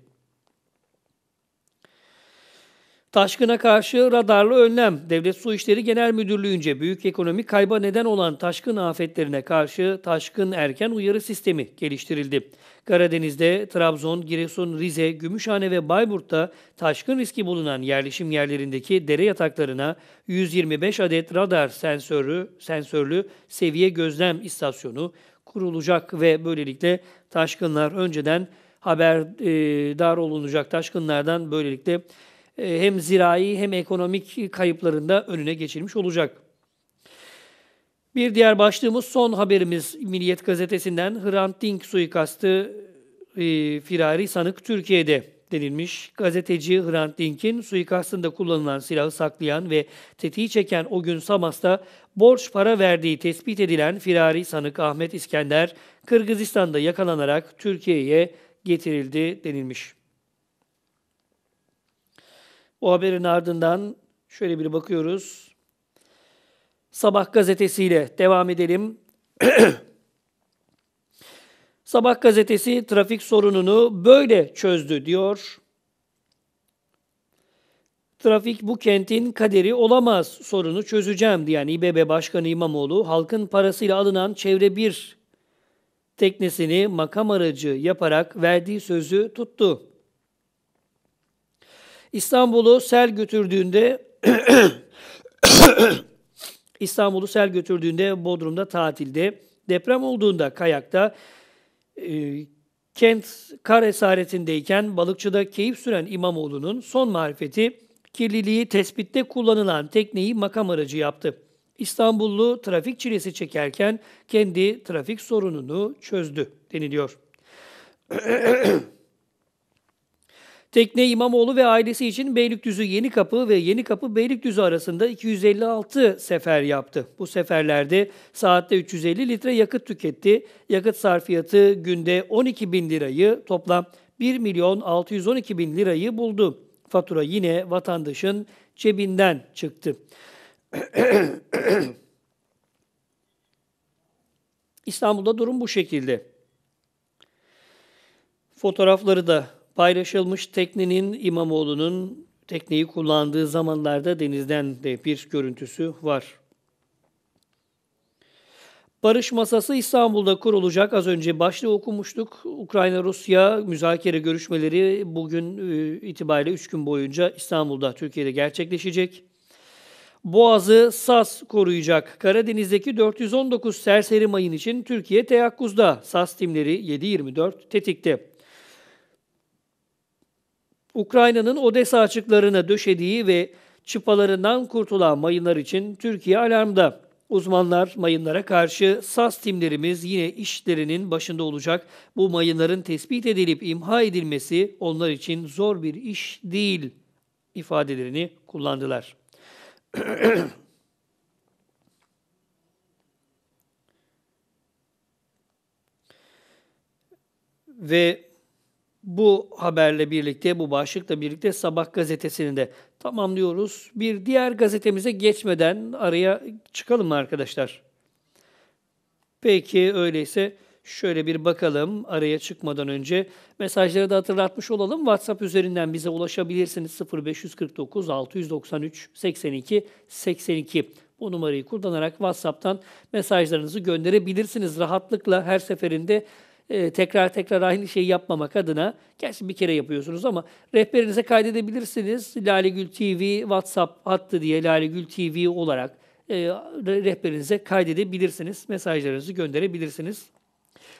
Taşkına karşı radarlı önlem, Devlet Su İşleri Genel Müdürlüğü'nce büyük ekonomik kayba neden olan taşkın afetlerine karşı taşkın erken uyarı sistemi geliştirildi. Karadeniz'de Trabzon, Giresun, Rize, Gümüşhane ve Bayburt'ta taşkın riski bulunan yerleşim yerlerindeki dere yataklarına 125 adet radar sensörü, sensörlü seviye gözlem istasyonu kurulacak ve böylelikle taşkınlar önceden haberdar e, olunacak taşkınlardan böylelikle e, hem zirai hem ekonomik kayıplarında önüne geçilmiş olacak. Bir diğer başlığımız son haberimiz Milliyet Gazetesi'nden Hrant Dink suikastı e, firari sanık Türkiye'de denilmiş. Gazeteci Hrant Dink'in suikastında kullanılan silahı saklayan ve tetiği çeken o gün Samas'ta borç para verdiği tespit edilen firari sanık Ahmet İskender, Kırgızistan'da yakalanarak Türkiye'ye getirildi denilmiş. O haberin ardından şöyle bir bakıyoruz. Sabah gazetesiyle devam edelim. Sabah gazetesi trafik sorununu böyle çözdü diyor. Trafik bu kentin kaderi olamaz sorunu çözeceğim diyen İBB Başkanı İmamoğlu halkın parasıyla alınan çevre bir teknesini makam aracı yaparak verdiği sözü tuttu. İstanbul'u sel götürdüğünde İstanbul'u sel götürdüğünde Bodrum'da tatilde, deprem olduğunda kayakta, e, kent kar esaretindeyken balıkçıda keyif süren İmamoğlu'nun son marifeti kirliliği tespitte kullanılan tekneyi makam aracı yaptı. İstanbullu trafik çilesi çekerken kendi trafik sorununu çözdü deniliyor. Tekne İmamoğlu ve ailesi için Beylikdüzü Yeni Kapı ve Yeni Kapı Beylikdüzü arasında 256 sefer yaptı. Bu seferlerde saatte 350 litre yakıt tüketti. Yakıt sarfiyatı günde 12 bin lirayı toplam 1 milyon 612 bin lirayı buldu. Fatura yine vatandaşın cebinden çıktı. İstanbul'da durum bu şekilde. Fotoğrafları da Paylaşılmış teknenin İmamoğlu'nun tekneyi kullandığı zamanlarda denizden de bir görüntüsü var. Barış Masası İstanbul'da kurulacak. Az önce başlığı okumuştuk. Ukrayna-Rusya müzakere görüşmeleri bugün e, itibariyle 3 gün boyunca İstanbul'da, Türkiye'de gerçekleşecek. Boğaz'ı SAS koruyacak. Karadeniz'deki 419 serseri mayın için Türkiye teyakkuzda. SAS timleri 7-24 tetikte. Ukrayna'nın Odessa açıklarına döşediği ve çıpalarından kurtulan mayınlar için Türkiye alarmda. Uzmanlar mayınlara karşı SAS timlerimiz yine işlerinin başında olacak. Bu mayınların tespit edilip imha edilmesi onlar için zor bir iş değil ifadelerini kullandılar. ve bu haberle birlikte, bu başlıkla birlikte Sabah gazetesini de tamamlıyoruz. Bir diğer gazetemize geçmeden araya çıkalım mı arkadaşlar? Peki öyleyse şöyle bir bakalım araya çıkmadan önce. Mesajları da hatırlatmış olalım. WhatsApp üzerinden bize ulaşabilirsiniz 0549 693 82 82. Bu numarayı kullanarak WhatsApp'tan mesajlarınızı gönderebilirsiniz rahatlıkla her seferinde e, tekrar tekrar aynı şeyi yapmamak adına, gerçi bir kere yapıyorsunuz ama rehberinize kaydedebilirsiniz. Lale Gül TV WhatsApp hattı diye Lale Gül TV olarak e, rehberinize kaydedebilirsiniz. Mesajlarınızı gönderebilirsiniz.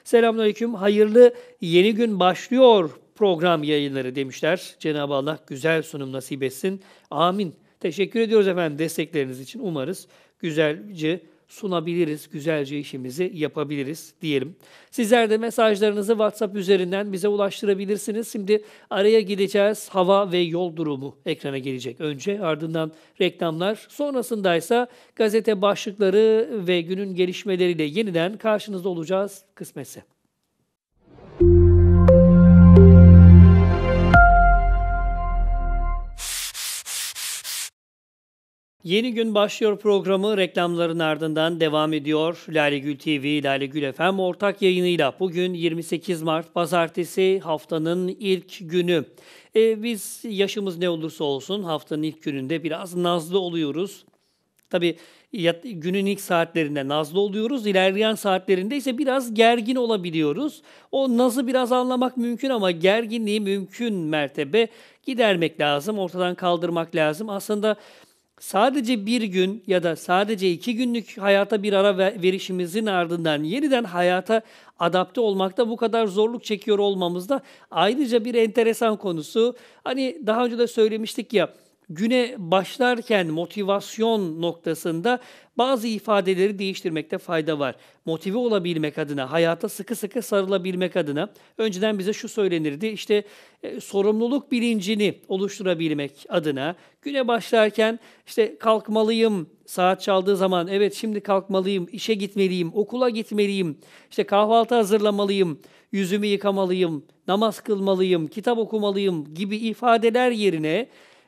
Selamünaleyküm. Hayırlı yeni gün başlıyor program yayınları demişler. Cenab-ı Allah güzel sunum nasip etsin. Amin. Teşekkür ediyoruz efendim destekleriniz için. Umarız güzelce sunabiliriz, güzelce işimizi yapabiliriz diyelim. Sizler de mesajlarınızı WhatsApp üzerinden bize ulaştırabilirsiniz. Şimdi araya gideceğiz. Hava ve yol durumu ekrana gelecek. Önce ardından reklamlar, sonrasında ise gazete başlıkları ve günün gelişmeleriyle yeniden karşınızda olacağız kısmetse. Yeni gün başlıyor programı reklamların ardından devam ediyor. Lale Gül TV, Lale Gül FM ortak yayınıyla bugün 28 Mart Pazartesi haftanın ilk günü. Ee, biz yaşımız ne olursa olsun haftanın ilk gününde biraz nazlı oluyoruz. Tabii günün ilk saatlerinde nazlı oluyoruz. İlerleyen saatlerinde ise biraz gergin olabiliyoruz. O nazı biraz anlamak mümkün ama gerginliği mümkün mertebe gidermek lazım, ortadan kaldırmak lazım. Aslında sadece bir gün ya da sadece iki günlük hayata bir ara verişimizin ardından yeniden hayata adapte olmakta bu kadar zorluk çekiyor olmamızda ayrıca bir enteresan konusu. Hani daha önce de söylemiştik ya güne başlarken motivasyon noktasında bazı ifadeleri değiştirmekte fayda var. Motive olabilmek adına, hayata sıkı sıkı sarılabilmek adına önceden bize şu söylenirdi. İşte e, sorumluluk bilincini oluşturabilmek adına güne başlarken işte kalkmalıyım, saat çaldığı zaman evet şimdi kalkmalıyım, işe gitmeliyim, okula gitmeliyim, işte kahvaltı hazırlamalıyım, yüzümü yıkamalıyım, namaz kılmalıyım, kitap okumalıyım gibi ifadeler yerine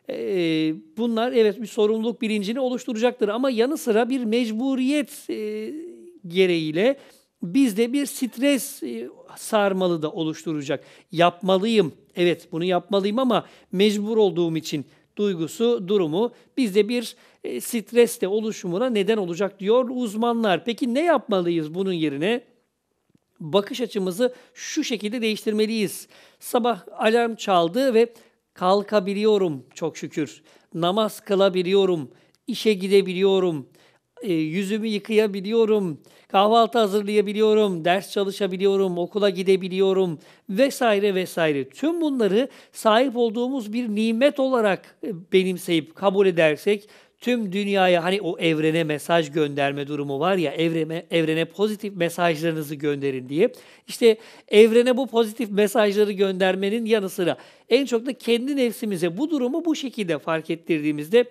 e, bunlar evet bir sorumluluk bilincini oluşturacaktır ama yanı sıra bir mecburiyet e, gereğiyle bizde bir stres e, sarmalı da oluşturacak. Yapmalıyım, evet bunu yapmalıyım ama mecbur olduğum için duygusu, durumu bizde bir e, stres de oluşumuna neden olacak diyor uzmanlar. Peki ne yapmalıyız bunun yerine? Bakış açımızı şu şekilde değiştirmeliyiz. Sabah alarm çaldı ve kalkabiliyorum çok şükür, namaz kılabiliyorum, işe gidebiliyorum, e, yüzümü yıkayabiliyorum, kahvaltı hazırlayabiliyorum, ders çalışabiliyorum, okula gidebiliyorum vesaire vesaire. Tüm bunları sahip olduğumuz bir nimet olarak e, benimseyip kabul edersek tüm dünyaya hani o evrene mesaj gönderme durumu var ya evrene, evrene pozitif mesajlarınızı gönderin diye. İşte evrene bu pozitif mesajları göndermenin yanı sıra en çok da kendi nefsimize bu durumu bu şekilde fark ettirdiğimizde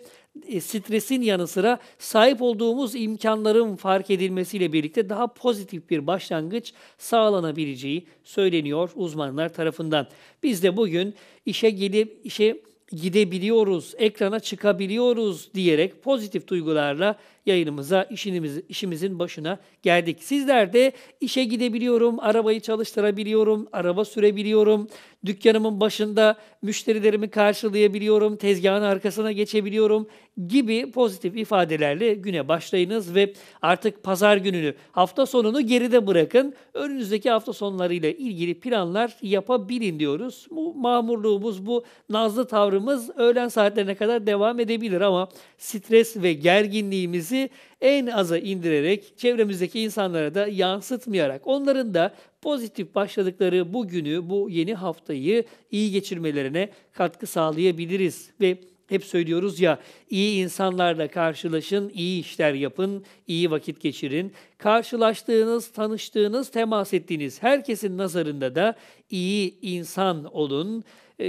e, stresin yanı sıra sahip olduğumuz imkanların fark edilmesiyle birlikte daha pozitif bir başlangıç sağlanabileceği söyleniyor uzmanlar tarafından. Biz de bugün işe gelip işe gidebiliyoruz, ekrana çıkabiliyoruz diyerek pozitif duygularla yayınımıza, işimiz, işimizin başına geldik. Sizler de işe gidebiliyorum, arabayı çalıştırabiliyorum, araba sürebiliyorum, dükkanımın başında müşterilerimi karşılayabiliyorum, tezgahın arkasına geçebiliyorum gibi pozitif ifadelerle güne başlayınız ve artık pazar gününü, hafta sonunu geride bırakın. Önünüzdeki hafta sonlarıyla ilgili planlar yapabilin diyoruz. Bu mamurluğumuz, bu nazlı tavrımız öğlen saatlerine kadar devam edebilir ama stres ve gerginliğimizi stresi en aza indirerek çevremizdeki insanlara da yansıtmayarak onların da pozitif başladıkları bu günü, bu yeni haftayı iyi geçirmelerine katkı sağlayabiliriz ve hep söylüyoruz ya iyi insanlarla karşılaşın, iyi işler yapın, iyi vakit geçirin. Karşılaştığınız, tanıştığınız, temas ettiğiniz herkesin nazarında da iyi insan olun ee,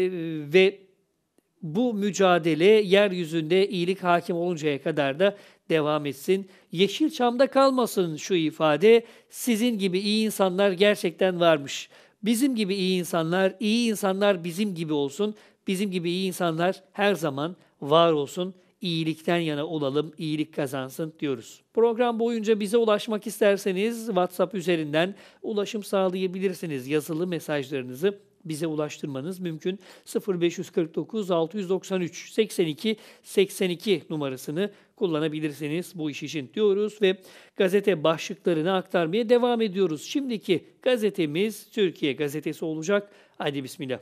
ve bu mücadele yeryüzünde iyilik hakim oluncaya kadar da devam etsin. Yeşilçam'da kalmasın şu ifade. Sizin gibi iyi insanlar gerçekten varmış. Bizim gibi iyi insanlar, iyi insanlar bizim gibi olsun. Bizim gibi iyi insanlar her zaman var olsun. İyilikten yana olalım, iyilik kazansın diyoruz. Program boyunca bize ulaşmak isterseniz WhatsApp üzerinden ulaşım sağlayabilirsiniz yazılı mesajlarınızı bize ulaştırmanız mümkün. 0549 693 82 82 numarasını kullanabilirsiniz bu iş için diyoruz ve gazete başlıklarını aktarmaya devam ediyoruz. Şimdiki gazetemiz Türkiye gazetesi olacak. Hadi bismillah.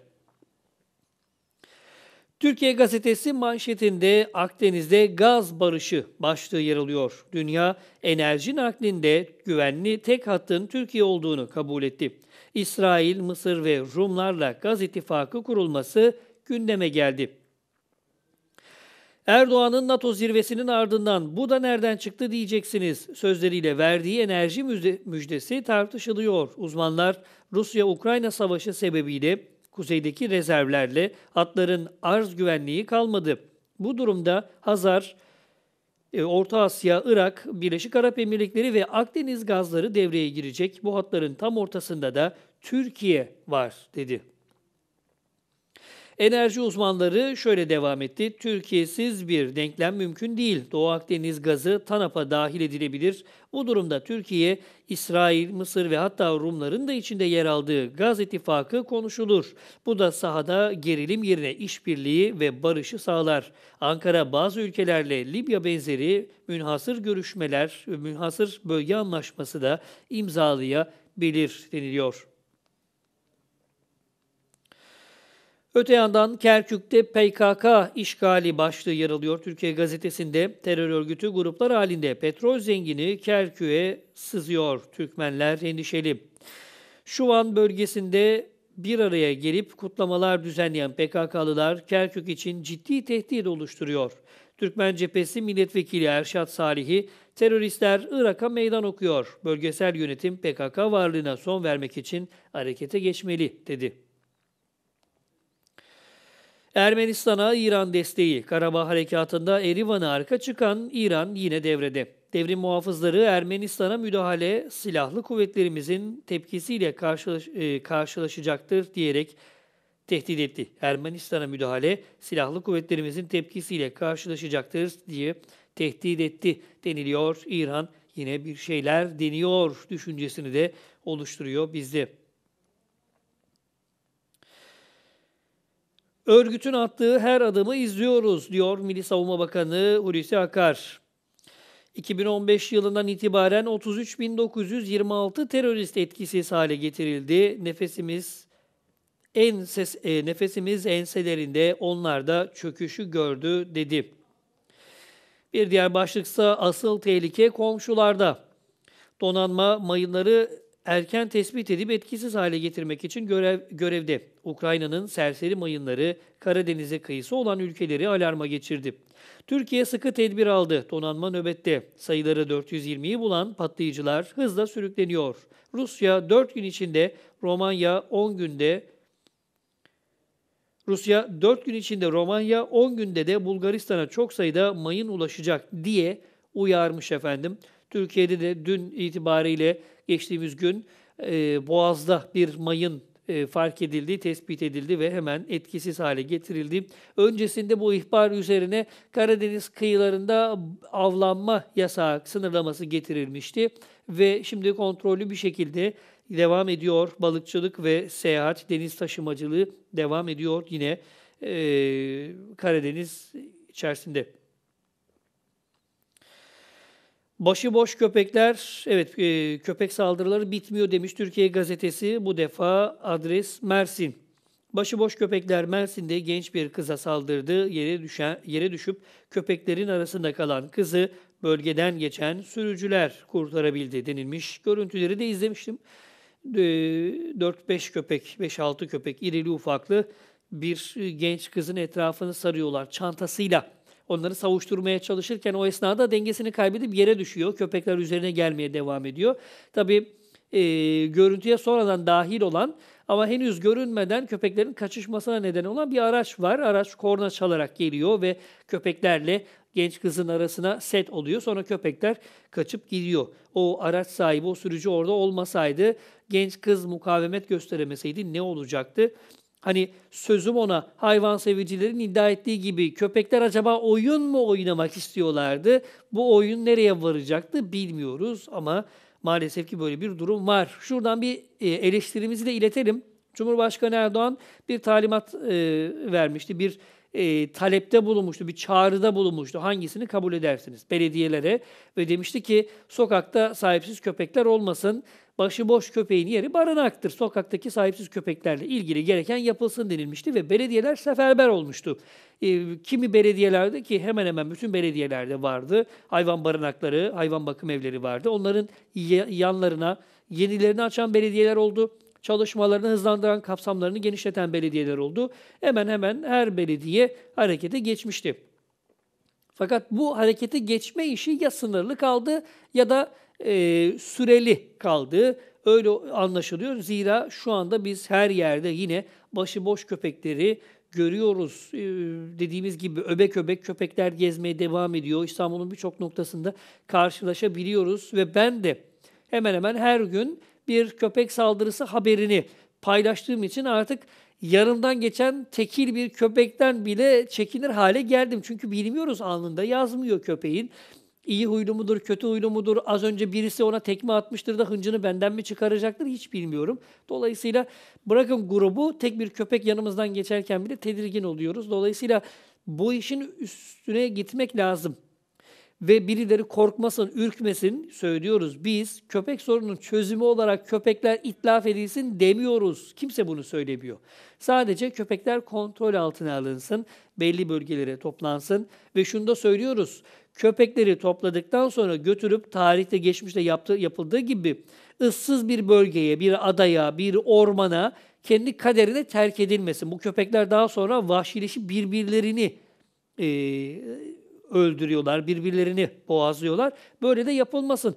Türkiye gazetesi manşetinde Akdeniz'de gaz barışı başlığı yer alıyor. Dünya enerji naklinde güvenli tek hattın Türkiye olduğunu kabul etti. İsrail, Mısır ve Rumlarla Gaz ittifakı kurulması gündeme geldi. Erdoğan'ın NATO zirvesinin ardından bu da nereden çıktı diyeceksiniz sözleriyle verdiği enerji müjdesi tartışılıyor. Uzmanlar Rusya-Ukrayna savaşı sebebiyle kuzeydeki rezervlerle atların arz güvenliği kalmadı. Bu durumda Hazar e, Orta Asya, Irak, Birleşik Arap Emirlikleri ve Akdeniz gazları devreye girecek. Bu hatların tam ortasında da Türkiye var dedi. Enerji uzmanları şöyle devam etti. Türkiye'siz bir denklem mümkün değil. Doğu Akdeniz gazı TANAP'a dahil edilebilir. Bu durumda Türkiye, İsrail, Mısır ve hatta Rumların da içinde yer aldığı gaz ittifakı konuşulur. Bu da sahada gerilim yerine işbirliği ve barışı sağlar. Ankara bazı ülkelerle Libya benzeri münhasır görüşmeler, ve münhasır bölge anlaşması da imzalayabilir deniliyor. Öte yandan Kerkük'te PKK işgali başlığı yer alıyor. Türkiye gazetesinde terör örgütü gruplar halinde petrol zengini Kerkük'e sızıyor. Türkmenler endişeli. Şuvan bölgesinde bir araya gelip kutlamalar düzenleyen PKK'lılar Kerkük için ciddi tehdit oluşturuyor. Türkmen cephesi milletvekili Erşat Salih'i teröristler Irak'a meydan okuyor. Bölgesel yönetim PKK varlığına son vermek için harekete geçmeli dedi. Ermenistan'a İran desteği, Karabağ harekatında Erivan'a arka çıkan İran yine devrede. Devrim muhafızları Ermenistan'a müdahale silahlı kuvvetlerimizin tepkisiyle karşılaş, e, karşılaşacaktır diyerek tehdit etti. Ermenistan'a müdahale silahlı kuvvetlerimizin tepkisiyle karşılaşacaktır diye tehdit etti deniliyor. İran yine bir şeyler deniyor düşüncesini de oluşturuyor bizde. Örgütün attığı her adımı izliyoruz diyor Milli Savunma Bakanı Hulusi Akar. 2015 yılından itibaren 33.926 terörist etkisiz hale getirildi. Nefesimiz en ses, e, nefesimiz enselerinde onlar da çöküşü gördü dedi. Bir diğer başlıksa asıl tehlike komşularda. Donanma mayınları erken tespit edip etkisiz hale getirmek için görev, görevde. Ukrayna'nın serseri mayınları Karadeniz'e kıyısı olan ülkeleri alarma geçirdi. Türkiye sıkı tedbir aldı. Donanma nöbette. Sayıları 420'yi bulan patlayıcılar hızla sürükleniyor. Rusya 4 gün içinde, Romanya 10 günde, Rusya 4 gün içinde Romanya 10 günde de Bulgaristan'a çok sayıda mayın ulaşacak diye uyarmış efendim. Türkiye'de de dün itibariyle geçtiğimiz gün e, Boğaz'da bir mayın e, fark edildi, tespit edildi ve hemen etkisiz hale getirildi. Öncesinde bu ihbar üzerine Karadeniz kıyılarında avlanma yasağı sınırlaması getirilmişti ve şimdi kontrollü bir şekilde devam ediyor. Balıkçılık ve seyahat, deniz taşımacılığı devam ediyor yine e, Karadeniz içerisinde. Başıboş köpekler, evet e, köpek saldırıları bitmiyor demiş Türkiye gazetesi. Bu defa adres Mersin. Başıboş köpekler Mersin'de genç bir kıza saldırdı. Yere düşen yere düşüp köpeklerin arasında kalan kızı bölgeden geçen sürücüler kurtarabildi denilmiş. Görüntüleri de izlemiştim. 4-5 e, köpek, 5-6 köpek irili ufaklı bir genç kızın etrafını sarıyorlar çantasıyla onları savuşturmaya çalışırken o esnada dengesini kaybedip yere düşüyor. Köpekler üzerine gelmeye devam ediyor. Tabii e, görüntüye sonradan dahil olan ama henüz görünmeden köpeklerin kaçışmasına neden olan bir araç var. Araç korna çalarak geliyor ve köpeklerle genç kızın arasına set oluyor. Sonra köpekler kaçıp gidiyor. O araç sahibi, o sürücü orada olmasaydı, genç kız mukavemet gösteremeseydi ne olacaktı? Hani sözüm ona hayvan sevicilerin iddia ettiği gibi köpekler acaba oyun mu oynamak istiyorlardı? Bu oyun nereye varacaktı bilmiyoruz ama maalesef ki böyle bir durum var. Şuradan bir e, eleştirimizi de iletelim. Cumhurbaşkanı Erdoğan bir talimat e, vermişti, bir e, talepte bulunmuştu, bir çağrıda bulunmuştu. Hangisini kabul edersiniz belediyelere? Ve demişti ki sokakta sahipsiz köpekler olmasın, başıboş köpeğin yeri barınaktır. Sokaktaki sahipsiz köpeklerle ilgili gereken yapılsın denilmişti ve belediyeler seferber olmuştu. Ee, kimi belediyelerde ki hemen hemen bütün belediyelerde vardı. Hayvan barınakları, hayvan bakım evleri vardı. Onların yanlarına yenilerini açan belediyeler oldu çalışmalarını hızlandıran kapsamlarını genişleten belediyeler oldu. Hemen hemen her belediye harekete geçmişti. Fakat bu harekete geçme işi ya sınırlı kaldı ya da e, süreli kaldı öyle anlaşılıyor. Zira şu anda biz her yerde yine başıboş köpekleri görüyoruz. Ee, dediğimiz gibi öbek öbek köpekler gezmeye devam ediyor. İstanbul'un birçok noktasında karşılaşabiliyoruz ve ben de hemen hemen her gün bir köpek saldırısı haberini paylaştığım için artık yanımdan geçen tekil bir köpekten bile çekinir hale geldim. Çünkü bilmiyoruz alnında yazmıyor köpeğin iyi huylu mudur, kötü huylu mudur, az önce birisi ona tekme atmıştır da hıncını benden mi çıkaracaktır hiç bilmiyorum. Dolayısıyla bırakın grubu tek bir köpek yanımızdan geçerken bile tedirgin oluyoruz. Dolayısıyla bu işin üstüne gitmek lazım. Ve birileri korkmasın, ürkmesin söylüyoruz. Biz köpek sorunun çözümü olarak köpekler itlaf edilsin demiyoruz. Kimse bunu söylemiyor. Sadece köpekler kontrol altına alınsın, belli bölgelere toplansın ve şunu da söylüyoruz Köpekleri topladıktan sonra götürüp tarihte geçmişte yaptığı, yapıldığı gibi ıssız bir bölgeye, bir adaya, bir ormana kendi kaderine terk edilmesin. Bu köpekler daha sonra vahşileşip birbirlerini e, öldürüyorlar, birbirlerini boğazlıyorlar. Böyle de yapılmasın.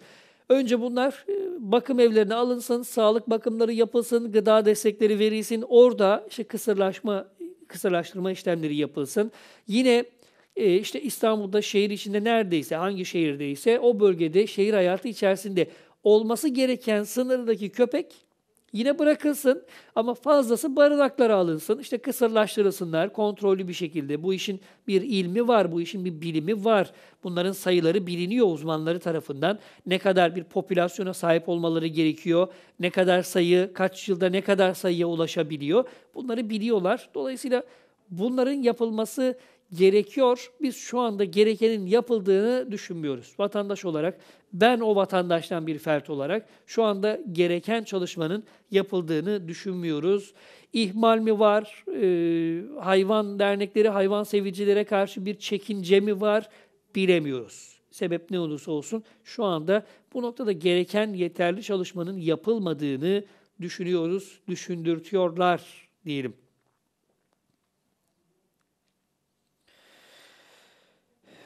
Önce bunlar e, bakım evlerine alınsın, sağlık bakımları yapılsın, gıda destekleri verilsin. Orada işte kısırlaşma, kısırlaştırma işlemleri yapılsın. Yine e, işte İstanbul'da şehir içinde neredeyse hangi şehirdeyse o bölgede şehir hayatı içerisinde olması gereken sınırdaki köpek yine bırakılsın ama fazlası barınaklara alınsın. İşte kısırlaştırılsınlar kontrollü bir şekilde. Bu işin bir ilmi var, bu işin bir bilimi var. Bunların sayıları biliniyor uzmanları tarafından. Ne kadar bir popülasyona sahip olmaları gerekiyor, ne kadar sayı, kaç yılda ne kadar sayıya ulaşabiliyor. Bunları biliyorlar. Dolayısıyla bunların yapılması gerekiyor. Biz şu anda gerekenin yapıldığını düşünmüyoruz. Vatandaş olarak ben o vatandaştan bir fert olarak şu anda gereken çalışmanın yapıldığını düşünmüyoruz. İhmal mi var? Ee, hayvan dernekleri, hayvan sevicilere karşı bir çekince mi var? Bilemiyoruz. Sebep ne olursa olsun şu anda bu noktada gereken yeterli çalışmanın yapılmadığını düşünüyoruz, düşündürtüyorlar diyelim.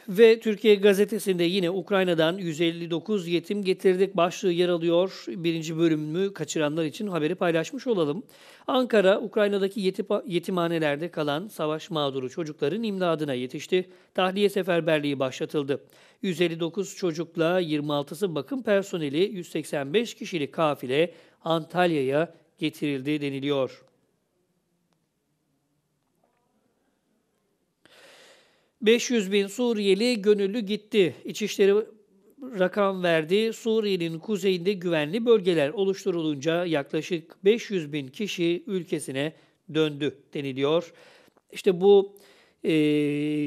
Ve Türkiye Gazetesi'nde yine Ukrayna'dan 159 yetim getirdik başlığı yer alıyor. Birinci bölümünü kaçıranlar için haberi paylaşmış olalım. Ankara, Ukrayna'daki yetip, yetimhanelerde kalan savaş mağduru çocukların imdadına yetişti. Tahliye seferberliği başlatıldı. 159 çocukla 26'sı bakım personeli 185 kişilik kafile Antalya'ya getirildi deniliyor. 500 bin Suriyeli gönüllü gitti. İçişleri rakam verdi. Suriye'nin kuzeyinde güvenli bölgeler oluşturulunca yaklaşık 500 bin kişi ülkesine döndü deniliyor. İşte bu e,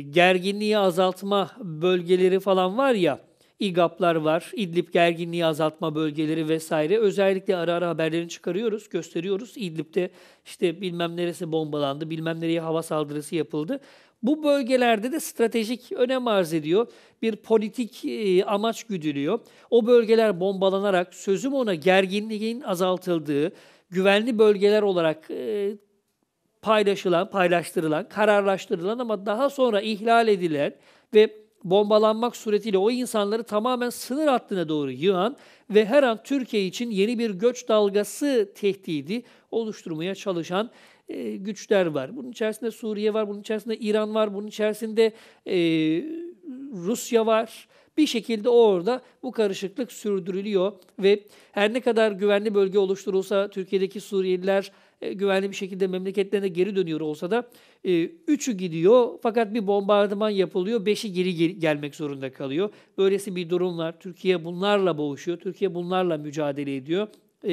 gerginliği azaltma bölgeleri falan var ya, İGAP'lar var, İdlib gerginliği azaltma bölgeleri vesaire. Özellikle ara ara haberlerini çıkarıyoruz, gösteriyoruz. İdlib'de işte bilmem neresi bombalandı, bilmem nereye hava saldırısı yapıldı. Bu bölgelerde de stratejik önem arz ediyor. Bir politik e, amaç güdülüyor. O bölgeler bombalanarak sözüm ona gerginliğin azaltıldığı, güvenli bölgeler olarak e, paylaşılan, paylaştırılan, kararlaştırılan ama daha sonra ihlal edilen ve bombalanmak suretiyle o insanları tamamen sınır hattına doğru yığan ve her an Türkiye için yeni bir göç dalgası tehdidi oluşturmaya çalışan e, güçler var. Bunun içerisinde Suriye var, bunun içerisinde İran var, bunun içerisinde e, Rusya var. Bir şekilde orada bu karışıklık sürdürülüyor ve her ne kadar güvenli bölge oluşturulsa Türkiye'deki Suriyeliler e, güvenli bir şekilde memleketlerine geri dönüyor olsa da e, üçü gidiyor fakat bir bombardıman yapılıyor, beşi geri gel- gelmek zorunda kalıyor. Böylesi bir durum var. Türkiye bunlarla boğuşuyor, Türkiye bunlarla mücadele ediyor. E,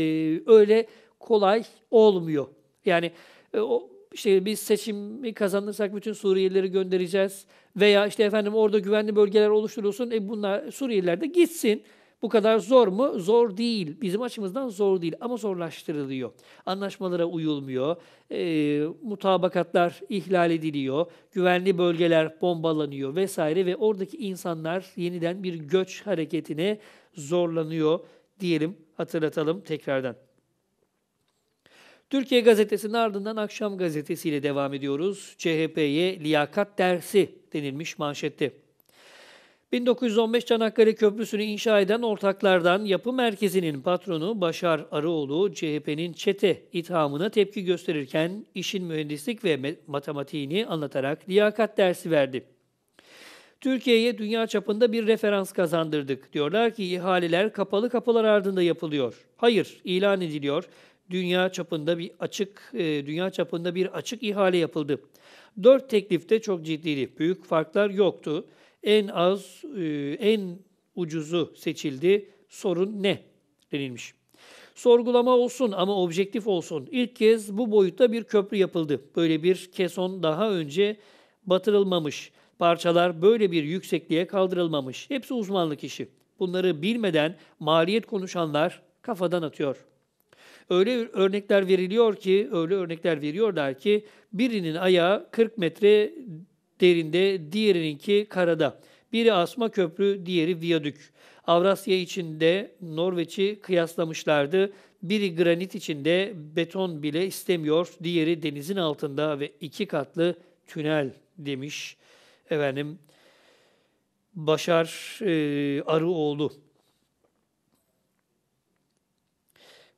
öyle kolay olmuyor. Yani e, o işte biz seçimi kazanırsak bütün Suriyelileri göndereceğiz veya işte efendim orada güvenli bölgeler oluşturulsun. E bunlar Suriyeliler de gitsin. Bu kadar zor mu? Zor değil. Bizim açımızdan zor değil ama zorlaştırılıyor. Anlaşmalara uyulmuyor. E, mutabakatlar ihlal ediliyor. Güvenli bölgeler bombalanıyor vesaire ve oradaki insanlar yeniden bir göç hareketine zorlanıyor diyelim, hatırlatalım tekrardan. Türkiye Gazetesi'nin ardından Akşam Gazetesi ile devam ediyoruz. CHP'ye liyakat dersi denilmiş manşette. 1915 Çanakkale Köprüsü'nü inşa eden ortaklardan yapı merkezinin patronu Başar Arıoğlu CHP'nin çete ithamına tepki gösterirken işin mühendislik ve matematiğini anlatarak liyakat dersi verdi. Türkiye'ye dünya çapında bir referans kazandırdık. Diyorlar ki ihaleler kapalı kapılar ardında yapılıyor. Hayır, ilan ediliyor dünya çapında bir açık e, dünya çapında bir açık ihale yapıldı. Dört teklifte çok ciddiydi. Büyük farklar yoktu. En az e, en ucuzu seçildi. Sorun ne denilmiş. Sorgulama olsun ama objektif olsun. İlk kez bu boyutta bir köprü yapıldı. Böyle bir keson daha önce batırılmamış. Parçalar böyle bir yüksekliğe kaldırılmamış. Hepsi uzmanlık işi. Bunları bilmeden maliyet konuşanlar kafadan atıyor. Öyle örnekler veriliyor ki, öyle örnekler veriyorlar ki birinin ayağı 40 metre derinde, diğerininki karada. Biri asma köprü, diğeri viyadük. Avrasya içinde Norveç'i kıyaslamışlardı. Biri granit içinde beton bile istemiyor, diğeri denizin altında ve iki katlı tünel demiş efendim Başar e, Arıoğlu.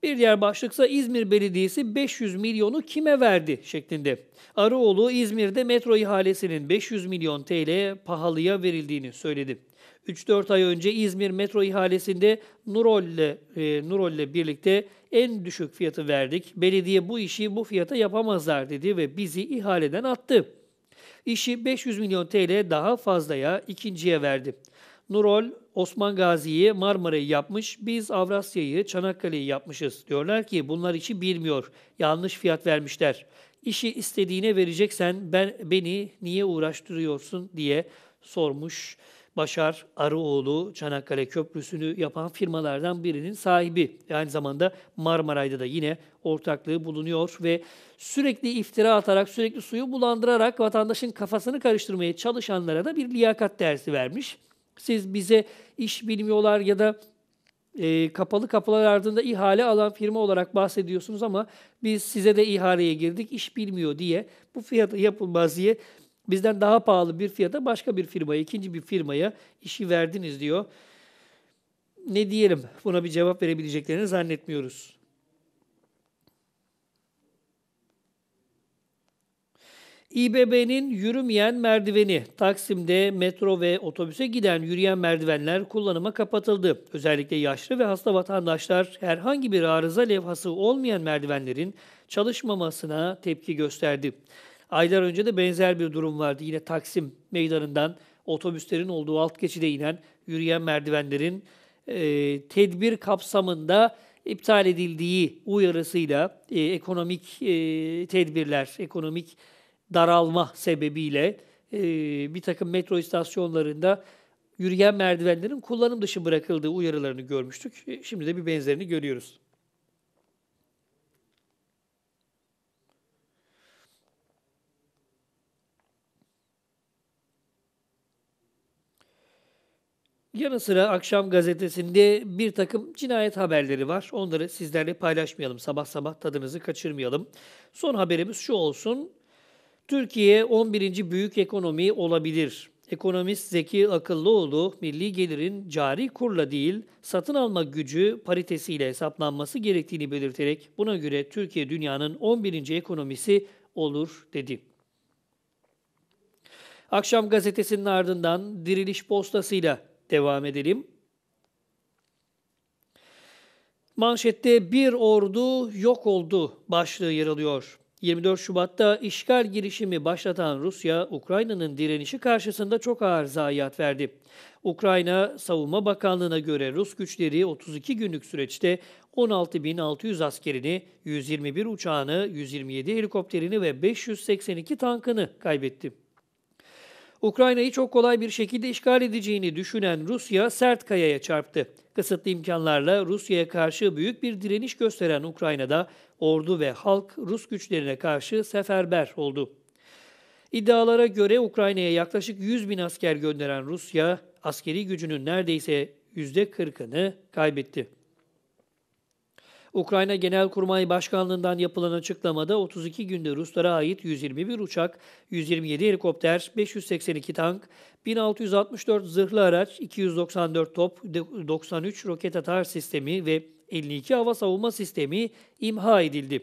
Bir diğer başlıksa İzmir Belediyesi 500 milyonu kime verdi şeklinde. Arıoğlu İzmir'de metro ihalesinin 500 milyon TL pahalıya verildiğini söyledi. 3-4 ay önce İzmir metro ihalesinde Nurol'le e, Nurol'le birlikte en düşük fiyatı verdik. Belediye bu işi bu fiyata yapamazlar dedi ve bizi ihaleden attı. İşi 500 milyon TL daha fazlaya ikinciye verdi. Nurol Osman Gazi'yi, Marmara'yı yapmış, biz Avrasya'yı, Çanakkale'yi yapmışız. Diyorlar ki bunlar işi bilmiyor, yanlış fiyat vermişler. İşi istediğine vereceksen ben beni niye uğraştırıyorsun diye sormuş Başar Arıoğlu Çanakkale Köprüsü'nü yapan firmalardan birinin sahibi. Aynı zamanda Marmaray'da da yine ortaklığı bulunuyor ve sürekli iftira atarak, sürekli suyu bulandırarak vatandaşın kafasını karıştırmaya çalışanlara da bir liyakat dersi vermiş. Siz bize iş bilmiyorlar ya da e, kapalı kapılar ardında ihale alan firma olarak bahsediyorsunuz ama biz size de ihaleye girdik, iş bilmiyor diye bu fiyata yapılmaz diye bizden daha pahalı bir fiyata başka bir firmaya, ikinci bir firmaya işi verdiniz diyor. Ne diyelim? Buna bir cevap verebileceklerini zannetmiyoruz. İBB'nin yürümeyen merdiveni, Taksim'de metro ve otobüse giden yürüyen merdivenler kullanıma kapatıldı. Özellikle yaşlı ve hasta vatandaşlar herhangi bir arıza levhası olmayan merdivenlerin çalışmamasına tepki gösterdi. Aylar önce de benzer bir durum vardı. Yine Taksim meydanından otobüslerin olduğu alt geçide inen yürüyen merdivenlerin e, tedbir kapsamında iptal edildiği uyarısıyla e, ekonomik e, tedbirler, ekonomik daralma sebebiyle e, bir takım metro istasyonlarında yürüyen merdivenlerin kullanım dışı bırakıldığı uyarılarını görmüştük. E, şimdi de bir benzerini görüyoruz. Yanı sıra akşam gazetesinde bir takım cinayet haberleri var. Onları sizlerle paylaşmayalım. Sabah sabah tadınızı kaçırmayalım. Son haberimiz şu olsun. Türkiye 11. büyük ekonomi olabilir. Ekonomist Zeki Akıllıoğlu, milli gelirin cari kurla değil, satın alma gücü paritesiyle hesaplanması gerektiğini belirterek buna göre Türkiye dünyanın 11. ekonomisi olur dedi. Akşam gazetesinin ardından diriliş postasıyla devam edelim. Manşette bir ordu yok oldu başlığı yer alıyor. 24 Şubat'ta işgal girişimi başlatan Rusya, Ukrayna'nın direnişi karşısında çok ağır zayiat verdi. Ukrayna Savunma Bakanlığı'na göre Rus güçleri 32 günlük süreçte 16.600 askerini, 121 uçağını, 127 helikopterini ve 582 tankını kaybetti. Ukrayna'yı çok kolay bir şekilde işgal edeceğini düşünen Rusya sert kayaya çarptı. Kısıtlı imkanlarla Rusya'ya karşı büyük bir direniş gösteren Ukrayna'da ordu ve halk Rus güçlerine karşı seferber oldu. İddialara göre Ukrayna'ya yaklaşık 100 bin asker gönderen Rusya, askeri gücünün neredeyse %40'ını kaybetti. Ukrayna Genelkurmay Başkanlığından yapılan açıklamada 32 günde Ruslara ait 121 uçak, 127 helikopter, 582 tank, 1664 zırhlı araç, 294 top, 93 roket atar sistemi ve 52 hava savunma sistemi imha edildi.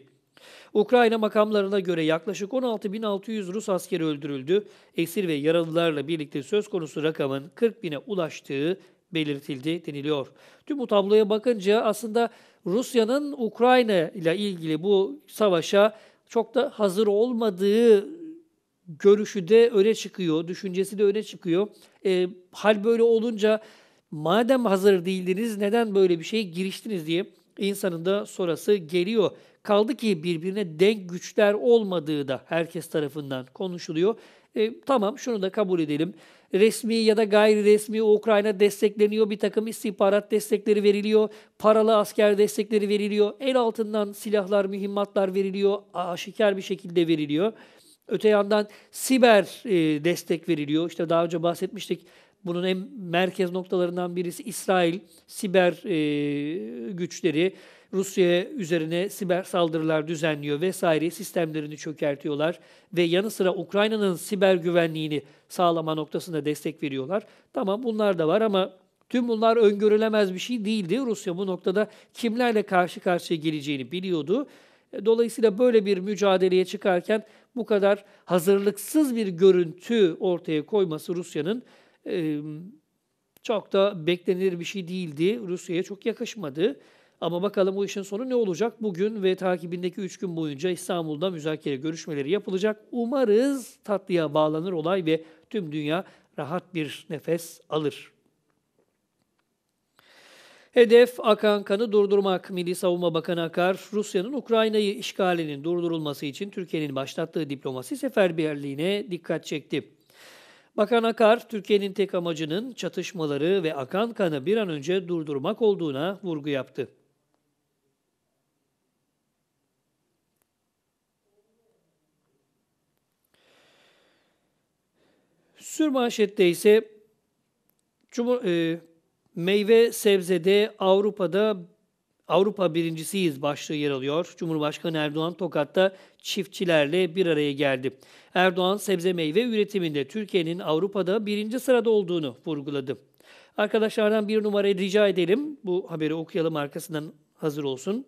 Ukrayna makamlarına göre yaklaşık 16.600 Rus askeri öldürüldü. Esir ve yaralılarla birlikte söz konusu rakamın 40.000'e ulaştığı belirtildi deniliyor. Tüm bu tabloya bakınca aslında Rusya'nın Ukrayna ile ilgili bu savaşa çok da hazır olmadığı görüşü de öne çıkıyor, düşüncesi de öne çıkıyor. E, hal böyle olunca madem hazır değildiniz neden böyle bir şey giriştiniz diye insanın da sorası geliyor. Kaldı ki birbirine denk güçler olmadığı da herkes tarafından konuşuluyor. E, tamam şunu da kabul edelim. Resmi ya da gayri resmi Ukrayna destekleniyor. Bir takım istihbarat destekleri veriliyor. Paralı asker destekleri veriliyor. El altından silahlar, mühimmatlar veriliyor. Aşikar bir şekilde veriliyor. Öte yandan siber e, destek veriliyor. İşte daha önce bahsetmiştik bunun en merkez noktalarından birisi İsrail siber e, güçleri Rusya üzerine siber saldırılar düzenliyor vesaire sistemlerini çökertiyorlar ve yanı sıra Ukrayna'nın siber güvenliğini sağlama noktasında destek veriyorlar. Tamam bunlar da var ama tüm bunlar öngörülemez bir şey değildi. Rusya bu noktada kimlerle karşı karşıya geleceğini biliyordu. E, dolayısıyla böyle bir mücadeleye çıkarken bu kadar hazırlıksız bir görüntü ortaya koyması Rusya'nın çok da beklenir bir şey değildi. Rusya'ya çok yakışmadı. Ama bakalım o işin sonu ne olacak? Bugün ve takibindeki üç gün boyunca İstanbul'da müzakere görüşmeleri yapılacak. Umarız tatlıya bağlanır olay ve tüm dünya rahat bir nefes alır. Hedef akan kanı durdurmak. Milli Savunma Bakanı Akar, Rusya'nın Ukrayna'yı işgalinin durdurulması için Türkiye'nin başlattığı diplomasi seferberliğine dikkat çekti. Bakan Akar, Türkiye'nin tek amacının çatışmaları ve akan kanı bir an önce durdurmak olduğuna vurgu yaptı. Sürmanşette ise Cumhur, e, meyve sebzede Avrupa'da Avrupa birincisiyiz başlığı yer alıyor. Cumhurbaşkanı Erdoğan Tokat'ta çiftçilerle bir araya geldi. Erdoğan sebze meyve üretiminde Türkiye'nin Avrupa'da birinci sırada olduğunu vurguladı. Arkadaşlardan bir numara rica edelim. Bu haberi okuyalım arkasından hazır olsun.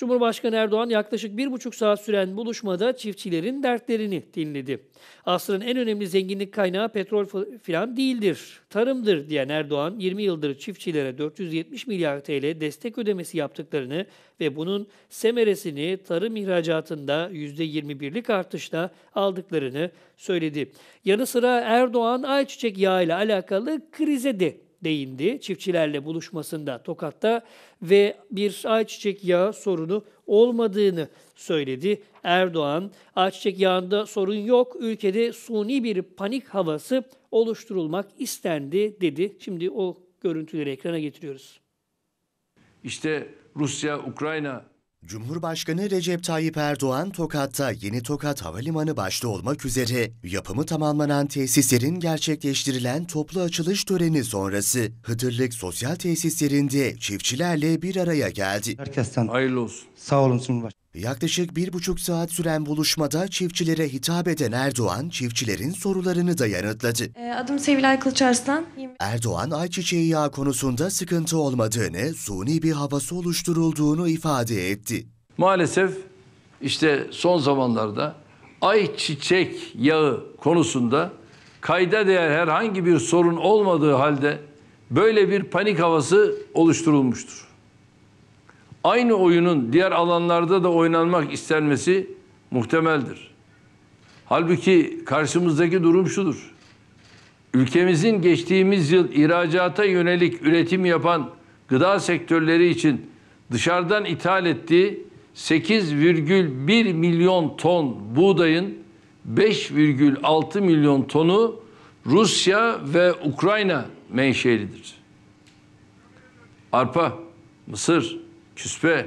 Cumhurbaşkanı Erdoğan yaklaşık bir buçuk saat süren buluşmada çiftçilerin dertlerini dinledi. Asrın en önemli zenginlik kaynağı petrol filan değildir, tarımdır diyen Erdoğan 20 yıldır çiftçilere 470 milyar TL destek ödemesi yaptıklarını ve bunun semeresini tarım ihracatında %21'lik artışla aldıklarını söyledi. Yanı sıra Erdoğan ayçiçek yağı ile alakalı krize de değindi. Çiftçilerle buluşmasında Tokat'ta ve bir ayçiçek yağı sorunu olmadığını söyledi Erdoğan. Ayçiçek yağında sorun yok, ülkede suni bir panik havası oluşturulmak istendi dedi. Şimdi o görüntüleri ekrana getiriyoruz. İşte Rusya, Ukrayna Cumhurbaşkanı Recep Tayyip Erdoğan Tokat'ta Yeni Tokat Havalimanı başta olmak üzere yapımı tamamlanan tesislerin gerçekleştirilen toplu açılış töreni sonrası Hıdırlık Sosyal Tesislerinde çiftçilerle bir araya geldi. Herkesten hayırlı olsun. Sağ olun Cumhurbaşkanı. Yaklaşık bir buçuk saat süren buluşmada çiftçilere hitap eden Erdoğan, çiftçilerin sorularını da yanıtladı. Ee, adım Sevilay Kılıçarslan. Erdoğan, ayçiçeği yağı konusunda sıkıntı olmadığını, suni bir havası oluşturulduğunu ifade etti. Maalesef işte son zamanlarda ayçiçek yağı konusunda kayda değer herhangi bir sorun olmadığı halde böyle bir panik havası oluşturulmuştur aynı oyunun diğer alanlarda da oynanmak istenmesi muhtemeldir. Halbuki karşımızdaki durum şudur. Ülkemizin geçtiğimiz yıl ihracata yönelik üretim yapan gıda sektörleri için dışarıdan ithal ettiği 8,1 milyon ton buğdayın 5,6 milyon tonu Rusya ve Ukrayna menşelidir. Arpa, mısır, küspe,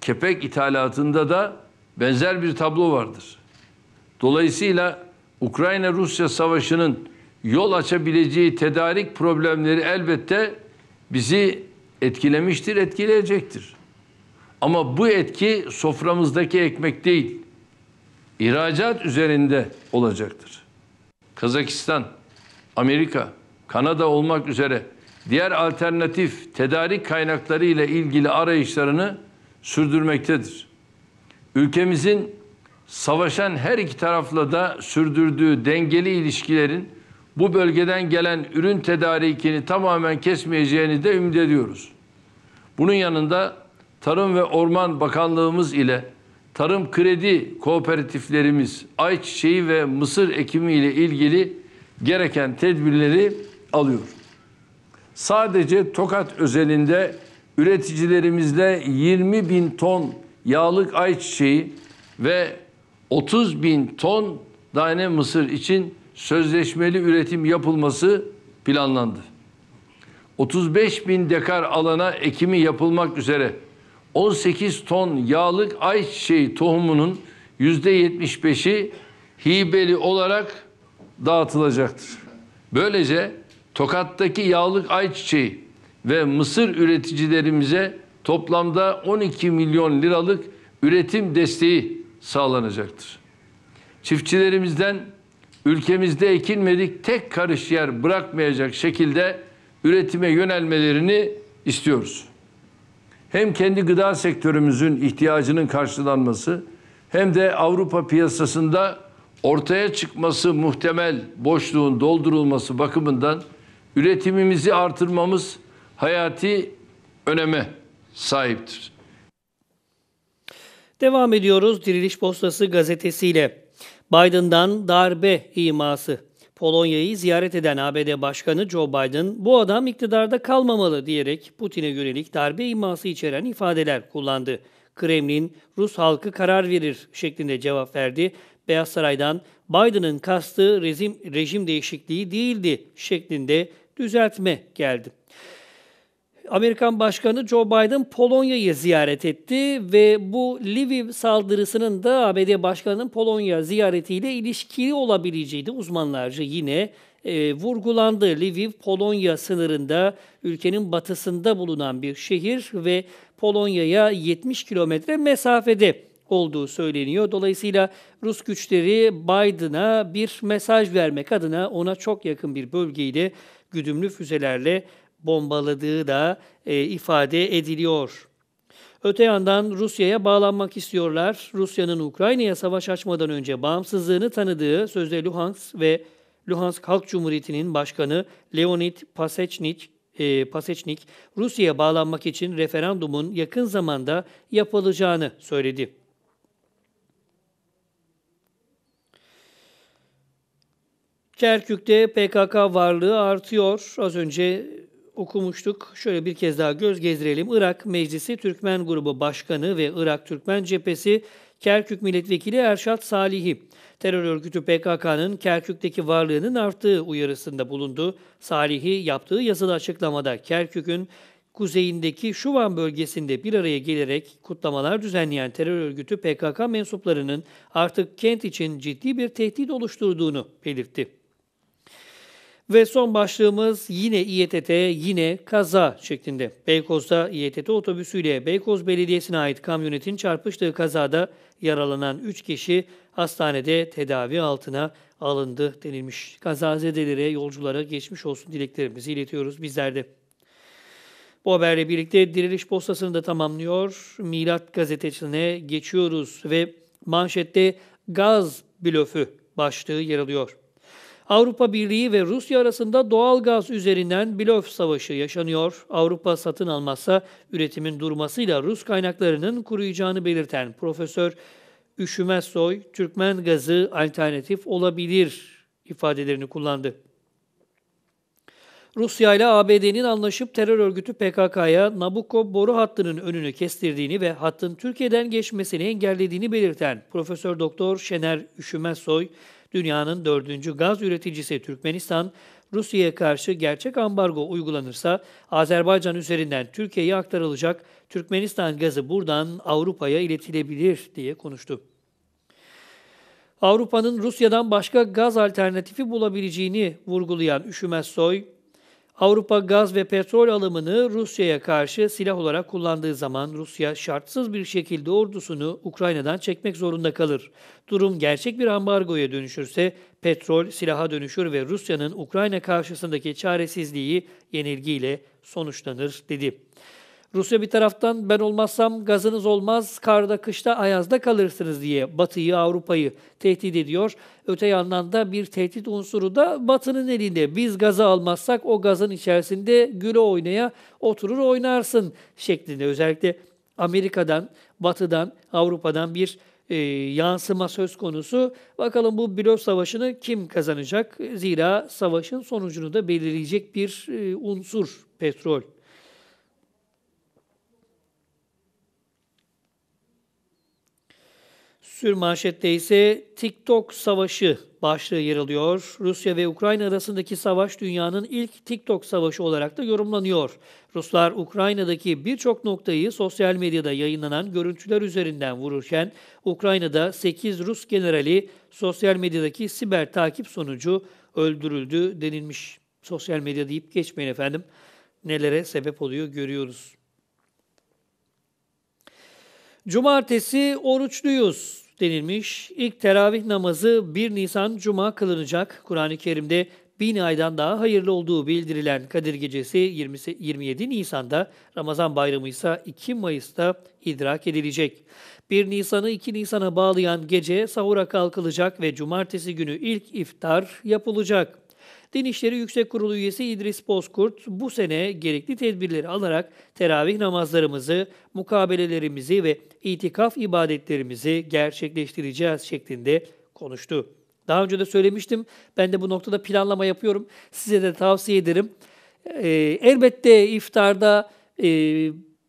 kepek ithalatında da benzer bir tablo vardır. Dolayısıyla Ukrayna-Rusya savaşının yol açabileceği tedarik problemleri elbette bizi etkilemiştir, etkileyecektir. Ama bu etki soframızdaki ekmek değil, ihracat üzerinde olacaktır. Kazakistan, Amerika, Kanada olmak üzere diğer alternatif tedarik kaynakları ile ilgili arayışlarını sürdürmektedir. Ülkemizin savaşan her iki tarafla da sürdürdüğü dengeli ilişkilerin bu bölgeden gelen ürün tedarikini tamamen kesmeyeceğini de ümit ediyoruz. Bunun yanında Tarım ve Orman Bakanlığımız ile tarım kredi kooperatiflerimiz ayçiçeği ve mısır ekimi ile ilgili gereken tedbirleri alıyor. Sadece Tokat özelinde üreticilerimizle 20 bin ton yağlık ayçiçeği ve 30 bin ton tane mısır için sözleşmeli üretim yapılması planlandı. 35 bin dekar alana ekimi yapılmak üzere 18 ton yağlık ayçiçeği tohumunun %75'i hibeli olarak dağıtılacaktır. Böylece Tokat'taki yağlık ayçiçeği ve mısır üreticilerimize toplamda 12 milyon liralık üretim desteği sağlanacaktır. Çiftçilerimizden ülkemizde ekilmedik tek karış yer bırakmayacak şekilde üretime yönelmelerini istiyoruz. Hem kendi gıda sektörümüzün ihtiyacının karşılanması hem de Avrupa piyasasında ortaya çıkması muhtemel boşluğun doldurulması bakımından üretimimizi artırmamız hayati öneme sahiptir. Devam ediyoruz Diriliş Postası gazetesiyle. Biden'dan darbe iması. Polonya'yı ziyaret eden ABD Başkanı Joe Biden, bu adam iktidarda kalmamalı diyerek Putin'e yönelik darbe iması içeren ifadeler kullandı. Kremlin, Rus halkı karar verir şeklinde cevap verdi. Beyaz Saray'dan Biden'ın kastı rejim, rejim değişikliği değildi şeklinde düzeltme geldi. Amerikan Başkanı Joe Biden Polonya'yı ziyaret etti ve bu Lviv saldırısının da ABD Başkanı'nın Polonya ziyaretiyle ilişkili olabileceği uzmanlarca yine e, vurgulandı. Lviv Polonya sınırında ülkenin batısında bulunan bir şehir ve Polonya'ya 70 kilometre mesafede olduğu söyleniyor. Dolayısıyla Rus güçleri Biden'a bir mesaj vermek adına ona çok yakın bir bölgeyle güdümlü füzelerle bombaladığı da e, ifade ediliyor. Öte yandan Rusya'ya bağlanmak istiyorlar. Rusya'nın Ukrayna'ya savaş açmadan önce bağımsızlığını tanıdığı sözde Luhansk ve Luhansk Halk Cumhuriyeti'nin başkanı Leonid Pasechnik, e, Pasechnik Rusya'ya bağlanmak için referandumun yakın zamanda yapılacağını söyledi. Kerkük'te PKK varlığı artıyor. Az önce okumuştuk. Şöyle bir kez daha göz gezdirelim. Irak Meclisi Türkmen Grubu Başkanı ve Irak Türkmen Cephesi Kerkük Milletvekili Erşat Salihi, terör örgütü PKK'nın Kerkük'teki varlığının arttığı uyarısında bulundu. Salihi yaptığı yazılı açıklamada Kerkük'ün kuzeyindeki Şuvan bölgesinde bir araya gelerek kutlamalar düzenleyen terör örgütü PKK mensuplarının artık kent için ciddi bir tehdit oluşturduğunu belirtti. Ve son başlığımız yine İETT, yine kaza şeklinde. Beykoz'da İETT otobüsüyle Beykoz Belediyesi'ne ait kamyonetin çarpıştığı kazada yaralanan 3 kişi hastanede tedavi altına alındı denilmiş. Kazazedelere, yolculara geçmiş olsun dileklerimizi iletiyoruz bizler de. Bu haberle birlikte diriliş postasını da tamamlıyor. Milat gazetesine geçiyoruz ve manşette gaz blöfü başlığı yer alıyor. Avrupa Birliği ve Rusya arasında doğal gaz üzerinden blöf savaşı yaşanıyor. Avrupa satın almazsa üretimin durmasıyla Rus kaynaklarının kuruyacağını belirten Profesör Üşümez Türkmen gazı alternatif olabilir ifadelerini kullandı. Rusya ile ABD'nin anlaşıp terör örgütü PKK'ya Nabucco boru hattının önünü kestirdiğini ve hattın Türkiye'den geçmesini engellediğini belirten Profesör Doktor Şener Üşümezsoy, Dünyanın dördüncü gaz üreticisi Türkmenistan, Rusya'ya karşı gerçek ambargo uygulanırsa Azerbaycan üzerinden Türkiye'ye aktarılacak Türkmenistan gazı buradan Avrupa'ya iletilebilir diye konuştu. Avrupa'nın Rusya'dan başka gaz alternatifi bulabileceğini vurgulayan Üşümez Soy, Avrupa gaz ve petrol alımını Rusya'ya karşı silah olarak kullandığı zaman Rusya şartsız bir şekilde ordusunu Ukrayna'dan çekmek zorunda kalır. Durum gerçek bir ambargoya dönüşürse petrol silaha dönüşür ve Rusya'nın Ukrayna karşısındaki çaresizliği yenilgiyle sonuçlanır dedi. Rusya bir taraftan ben olmazsam gazınız olmaz, karda, kışta, ayazda kalırsınız diye Batı'yı, Avrupa'yı tehdit ediyor. Öte yandan da bir tehdit unsuru da Batı'nın elinde. Biz gazı almazsak o gazın içerisinde güle oynaya oturur oynarsın şeklinde. Özellikle Amerika'dan, Batı'dan, Avrupa'dan bir e, yansıma söz konusu. Bakalım bu blok savaşını kim kazanacak? Zira savaşın sonucunu da belirleyecek bir e, unsur petrol. Sürmanşette ise TikTok savaşı başlığı yer alıyor. Rusya ve Ukrayna arasındaki savaş dünyanın ilk TikTok savaşı olarak da yorumlanıyor. Ruslar Ukrayna'daki birçok noktayı sosyal medyada yayınlanan görüntüler üzerinden vururken Ukrayna'da 8 Rus generali sosyal medyadaki siber takip sonucu öldürüldü denilmiş. Sosyal medya deyip geçmeyin efendim. Nelere sebep oluyor görüyoruz. Cumartesi oruçluyuz denilmiş. İlk teravih namazı 1 Nisan Cuma kılınacak. Kur'an-ı Kerim'de bin aydan daha hayırlı olduğu bildirilen Kadir Gecesi 27 Nisan'da, Ramazan Bayramı ise 2 Mayıs'ta idrak edilecek. 1 Nisan'ı 2 Nisan'a bağlayan gece sahura kalkılacak ve cumartesi günü ilk iftar yapılacak. Din İşleri Yüksek Kurulu üyesi İdris Bozkurt bu sene gerekli tedbirleri alarak teravih namazlarımızı, mukabelelerimizi ve itikaf ibadetlerimizi gerçekleştireceğiz şeklinde konuştu. Daha önce de söylemiştim. Ben de bu noktada planlama yapıyorum. Size de tavsiye ederim. Ee, elbette iftarda e,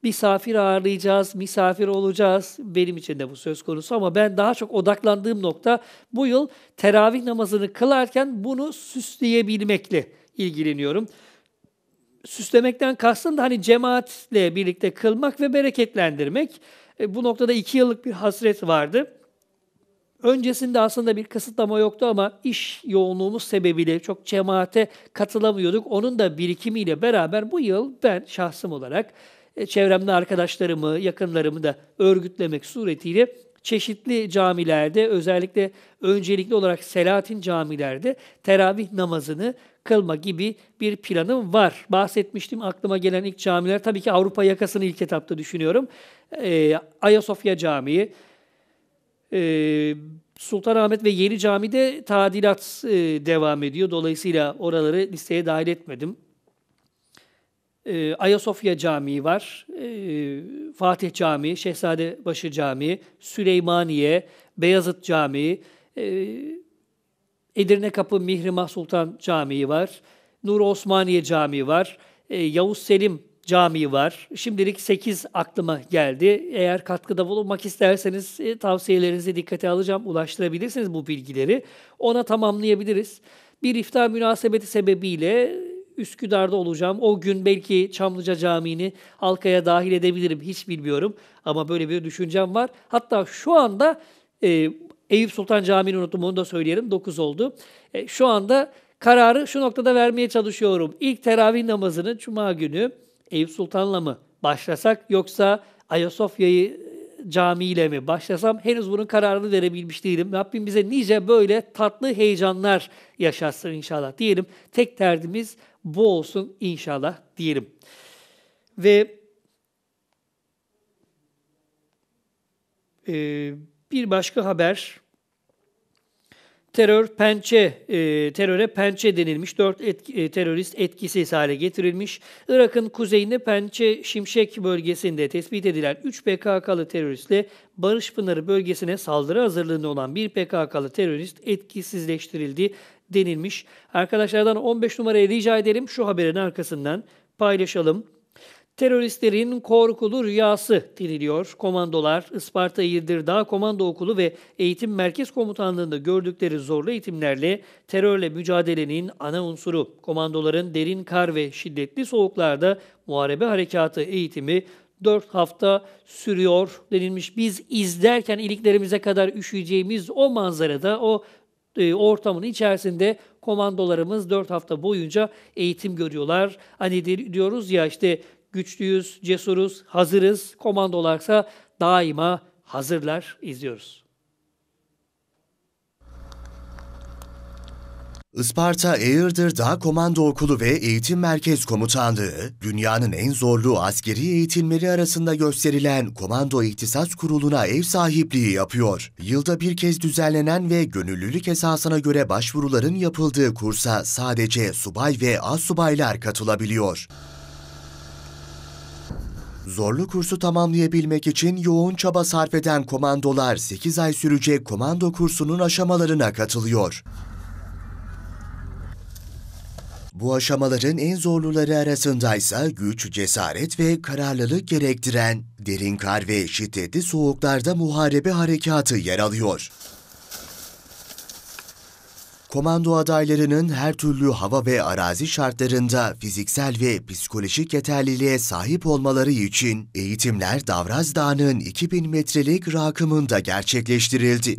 misafir ağırlayacağız, misafir olacağız. Benim için de bu söz konusu ama ben daha çok odaklandığım nokta bu yıl teravih namazını kılarken bunu süsleyebilmekle ilgileniyorum. Süslemekten kastım da hani cemaatle birlikte kılmak ve bereketlendirmek. E, bu noktada iki yıllık bir hasret vardı. Öncesinde aslında bir kısıtlama yoktu ama iş yoğunluğumuz sebebiyle çok cemaate katılamıyorduk. Onun da birikimiyle beraber bu yıl ben şahsım olarak e, çevremde arkadaşlarımı, yakınlarımı da örgütlemek suretiyle çeşitli camilerde özellikle öncelikli olarak Selahattin camilerde teravih namazını kılma gibi bir planım var. Bahsetmiştim aklıma gelen ilk camiler tabii ki Avrupa yakasını ilk etapta düşünüyorum. Ee, Ayasofya Camii, e, Sultanahmet ve Yeni Cami'de tadilat e, devam ediyor. Dolayısıyla oraları listeye dahil etmedim e, Ayasofya Camii var, e, Fatih Camii, Şehzadebaşı Camii, Süleymaniye, Beyazıt Camii, e, Edirne Kapı Mihrimah Sultan Camii var, Nur Osmaniye Camii var, e, Yavuz Selim Camii var. Şimdilik 8 aklıma geldi. Eğer katkıda bulunmak isterseniz e, tavsiyelerinizi dikkate alacağım. Ulaştırabilirsiniz bu bilgileri. Ona tamamlayabiliriz. Bir iftar münasebeti sebebiyle Üsküdar'da olacağım. O gün belki Çamlıca Camii'ni halkaya dahil edebilirim. Hiç bilmiyorum. Ama böyle bir düşüncem var. Hatta şu anda e, Eyüp Sultan Camii'ni unuttum. Onu da söyleyelim. 9 oldu. E, şu anda kararı şu noktada vermeye çalışıyorum. İlk teravih namazını Cuma günü Eyüp Sultan'la mı başlasak yoksa Ayasofya'yı camiyle mi başlasam henüz bunun kararını verebilmiş değilim. Rabbim bize nice böyle tatlı heyecanlar yaşatsın inşallah diyelim. Tek derdimiz bu olsun inşallah diyelim. Ve e, bir başka haber terör pençe e, teröre pençe denilmiş. Dört et, e, terörist etkisiz hale getirilmiş. Irak'ın kuzeyinde Pençe Şimşek bölgesinde tespit edilen 3 PKK'lı teröristle Barış Pınarı bölgesine saldırı hazırlığında olan bir PKK'lı terörist etkisizleştirildi denilmiş. Arkadaşlardan 15 numarayı rica edelim şu haberin arkasından paylaşalım. Teröristlerin korkulu rüyası deniliyor. Komandolar Isparta Yiğdirdağ Komando Okulu ve Eğitim Merkez Komutanlığı'nda gördükleri zorlu eğitimlerle terörle mücadelenin ana unsuru. Komandoların derin kar ve şiddetli soğuklarda muharebe harekatı eğitimi 4 hafta sürüyor denilmiş. Biz izlerken iliklerimize kadar üşüyeceğimiz o manzarada, o e, ortamın içerisinde komandolarımız 4 hafta boyunca eğitim görüyorlar. Hani diyoruz ya işte güçlüyüz, cesuruz, hazırız. Komando olaraksa daima hazırlar izliyoruz. Isparta Eğirdir Dağ Komando Okulu ve Eğitim Merkez Komutanlığı, dünyanın en zorlu askeri eğitimleri arasında gösterilen Komando İhtisas Kurulu'na ev sahipliği yapıyor. Yılda bir kez düzenlenen ve gönüllülük esasına göre başvuruların yapıldığı kursa sadece subay ve az subaylar katılabiliyor. Zorlu kursu tamamlayabilmek için yoğun çaba sarf eden komandolar 8 ay sürecek komando kursunun aşamalarına katılıyor. Bu aşamaların en zorluları arasındaysa güç, cesaret ve kararlılık gerektiren derin kar ve şiddetli soğuklarda muharebe harekatı yer alıyor komando adaylarının her türlü hava ve arazi şartlarında fiziksel ve psikolojik yeterliliğe sahip olmaları için eğitimler Davraz Dağı'nın 2000 metrelik rakımında gerçekleştirildi.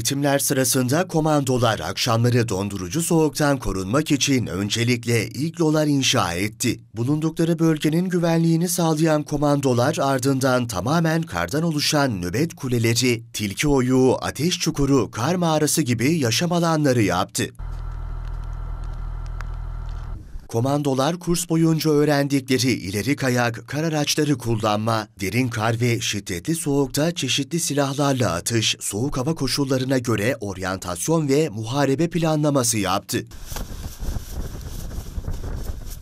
Eğitimler sırasında komandolar akşamları dondurucu soğuktan korunmak için öncelikle iglolar inşa etti. Bulundukları bölgenin güvenliğini sağlayan komandolar ardından tamamen kardan oluşan nöbet kuleleri, tilki oyuğu, ateş çukuru, kar mağarası gibi yaşam alanları yaptı. Komandolar kurs boyunca öğrendikleri ileri kayak, kar araçları kullanma, derin kar ve şiddetli soğukta çeşitli silahlarla atış, soğuk hava koşullarına göre oryantasyon ve muharebe planlaması yaptı.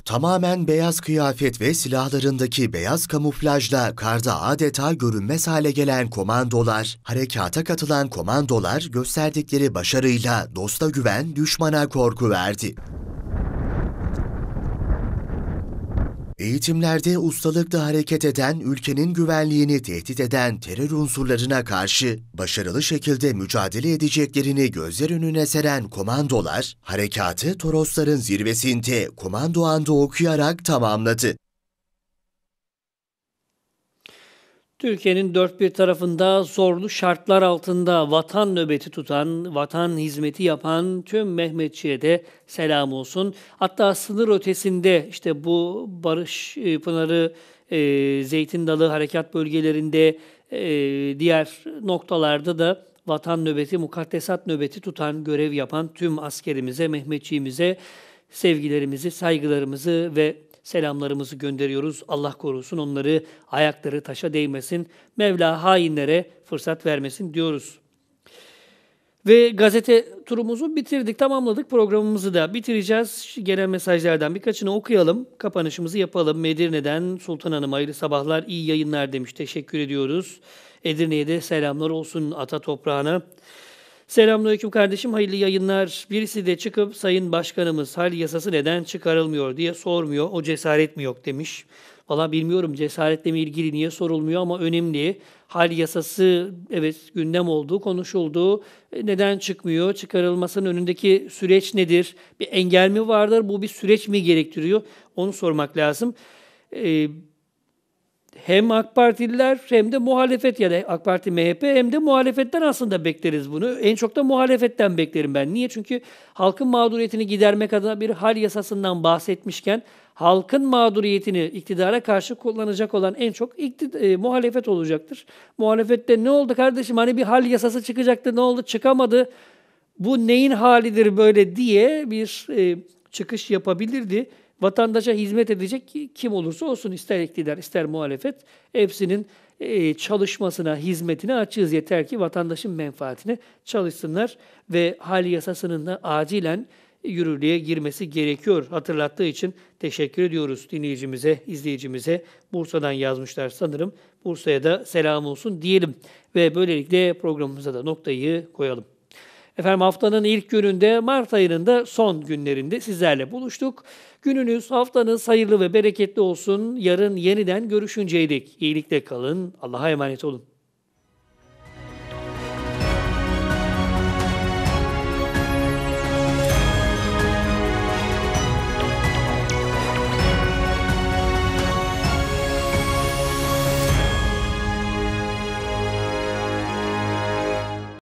Tamamen beyaz kıyafet ve silahlarındaki beyaz kamuflajla karda adeta görünmez hale gelen komandolar, harekata katılan komandolar gösterdikleri başarıyla dosta güven, düşmana korku verdi. Eğitimlerde ustalıkla hareket eden ülkenin güvenliğini tehdit eden terör unsurlarına karşı başarılı şekilde mücadele edeceklerini gözler önüne seren komandolar, harekatı Torosların zirvesinde komando anda okuyarak tamamladı. Türkiye'nin dört bir tarafında zorlu şartlar altında vatan nöbeti tutan, vatan hizmeti yapan tüm Mehmetçi'ye de selam olsun. Hatta sınır ötesinde işte bu Barış e, Pınarı, e, Zeytin Dalı harekat bölgelerinde, e, diğer noktalarda da vatan nöbeti, mukaddesat nöbeti tutan, görev yapan tüm askerimize, Mehmetçiğimize sevgilerimizi, saygılarımızı ve Selamlarımızı gönderiyoruz. Allah korusun onları ayakları taşa değmesin. Mevla hainlere fırsat vermesin diyoruz. Ve gazete turumuzu bitirdik, tamamladık. Programımızı da bitireceğiz. Gelen mesajlardan birkaçını okuyalım. Kapanışımızı yapalım. Edirne'den Sultan Hanım hayırlı sabahlar, iyi yayınlar demiş. Teşekkür ediyoruz. Edirne'ye de selamlar olsun ata toprağına. Selamünaleyküm kardeşim, hayırlı yayınlar. Birisi de çıkıp Sayın Başkanımız hal yasası neden çıkarılmıyor diye sormuyor. O cesaret mi yok demiş. Valla bilmiyorum cesaretle mi ilgili niye sorulmuyor ama önemli. Hal yasası evet gündem oldu, konuşuldu. E, neden çıkmıyor? Çıkarılmasının önündeki süreç nedir? Bir engel mi vardır? Bu bir süreç mi gerektiriyor? Onu sormak lazım. Ee, hem AK Partililer hem de muhalefet yani AK Parti MHP hem de muhalefetten aslında bekleriz bunu. En çok da muhalefetten beklerim ben. Niye? Çünkü halkın mağduriyetini gidermek adına bir hal yasasından bahsetmişken halkın mağduriyetini iktidara karşı kullanacak olan en çok iktid- e, muhalefet olacaktır. Muhalefette ne oldu kardeşim hani bir hal yasası çıkacaktı ne oldu çıkamadı bu neyin halidir böyle diye bir e, çıkış yapabilirdi. Vatandaşa hizmet edecek ki kim olursa olsun ister iktidar ister muhalefet hepsinin e, çalışmasına, hizmetine açığız. Yeter ki vatandaşın menfaatine çalışsınlar ve hali yasasının da acilen yürürlüğe girmesi gerekiyor. Hatırlattığı için teşekkür ediyoruz dinleyicimize, izleyicimize. Bursa'dan yazmışlar sanırım. Bursa'ya da selam olsun diyelim ve böylelikle programımıza da noktayı koyalım. Efendim haftanın ilk gününde Mart ayının da son günlerinde sizlerle buluştuk. Gününüz, haftanız hayırlı ve bereketli olsun. Yarın yeniden görüşünceydik. İyilikle kalın, Allah'a emanet olun.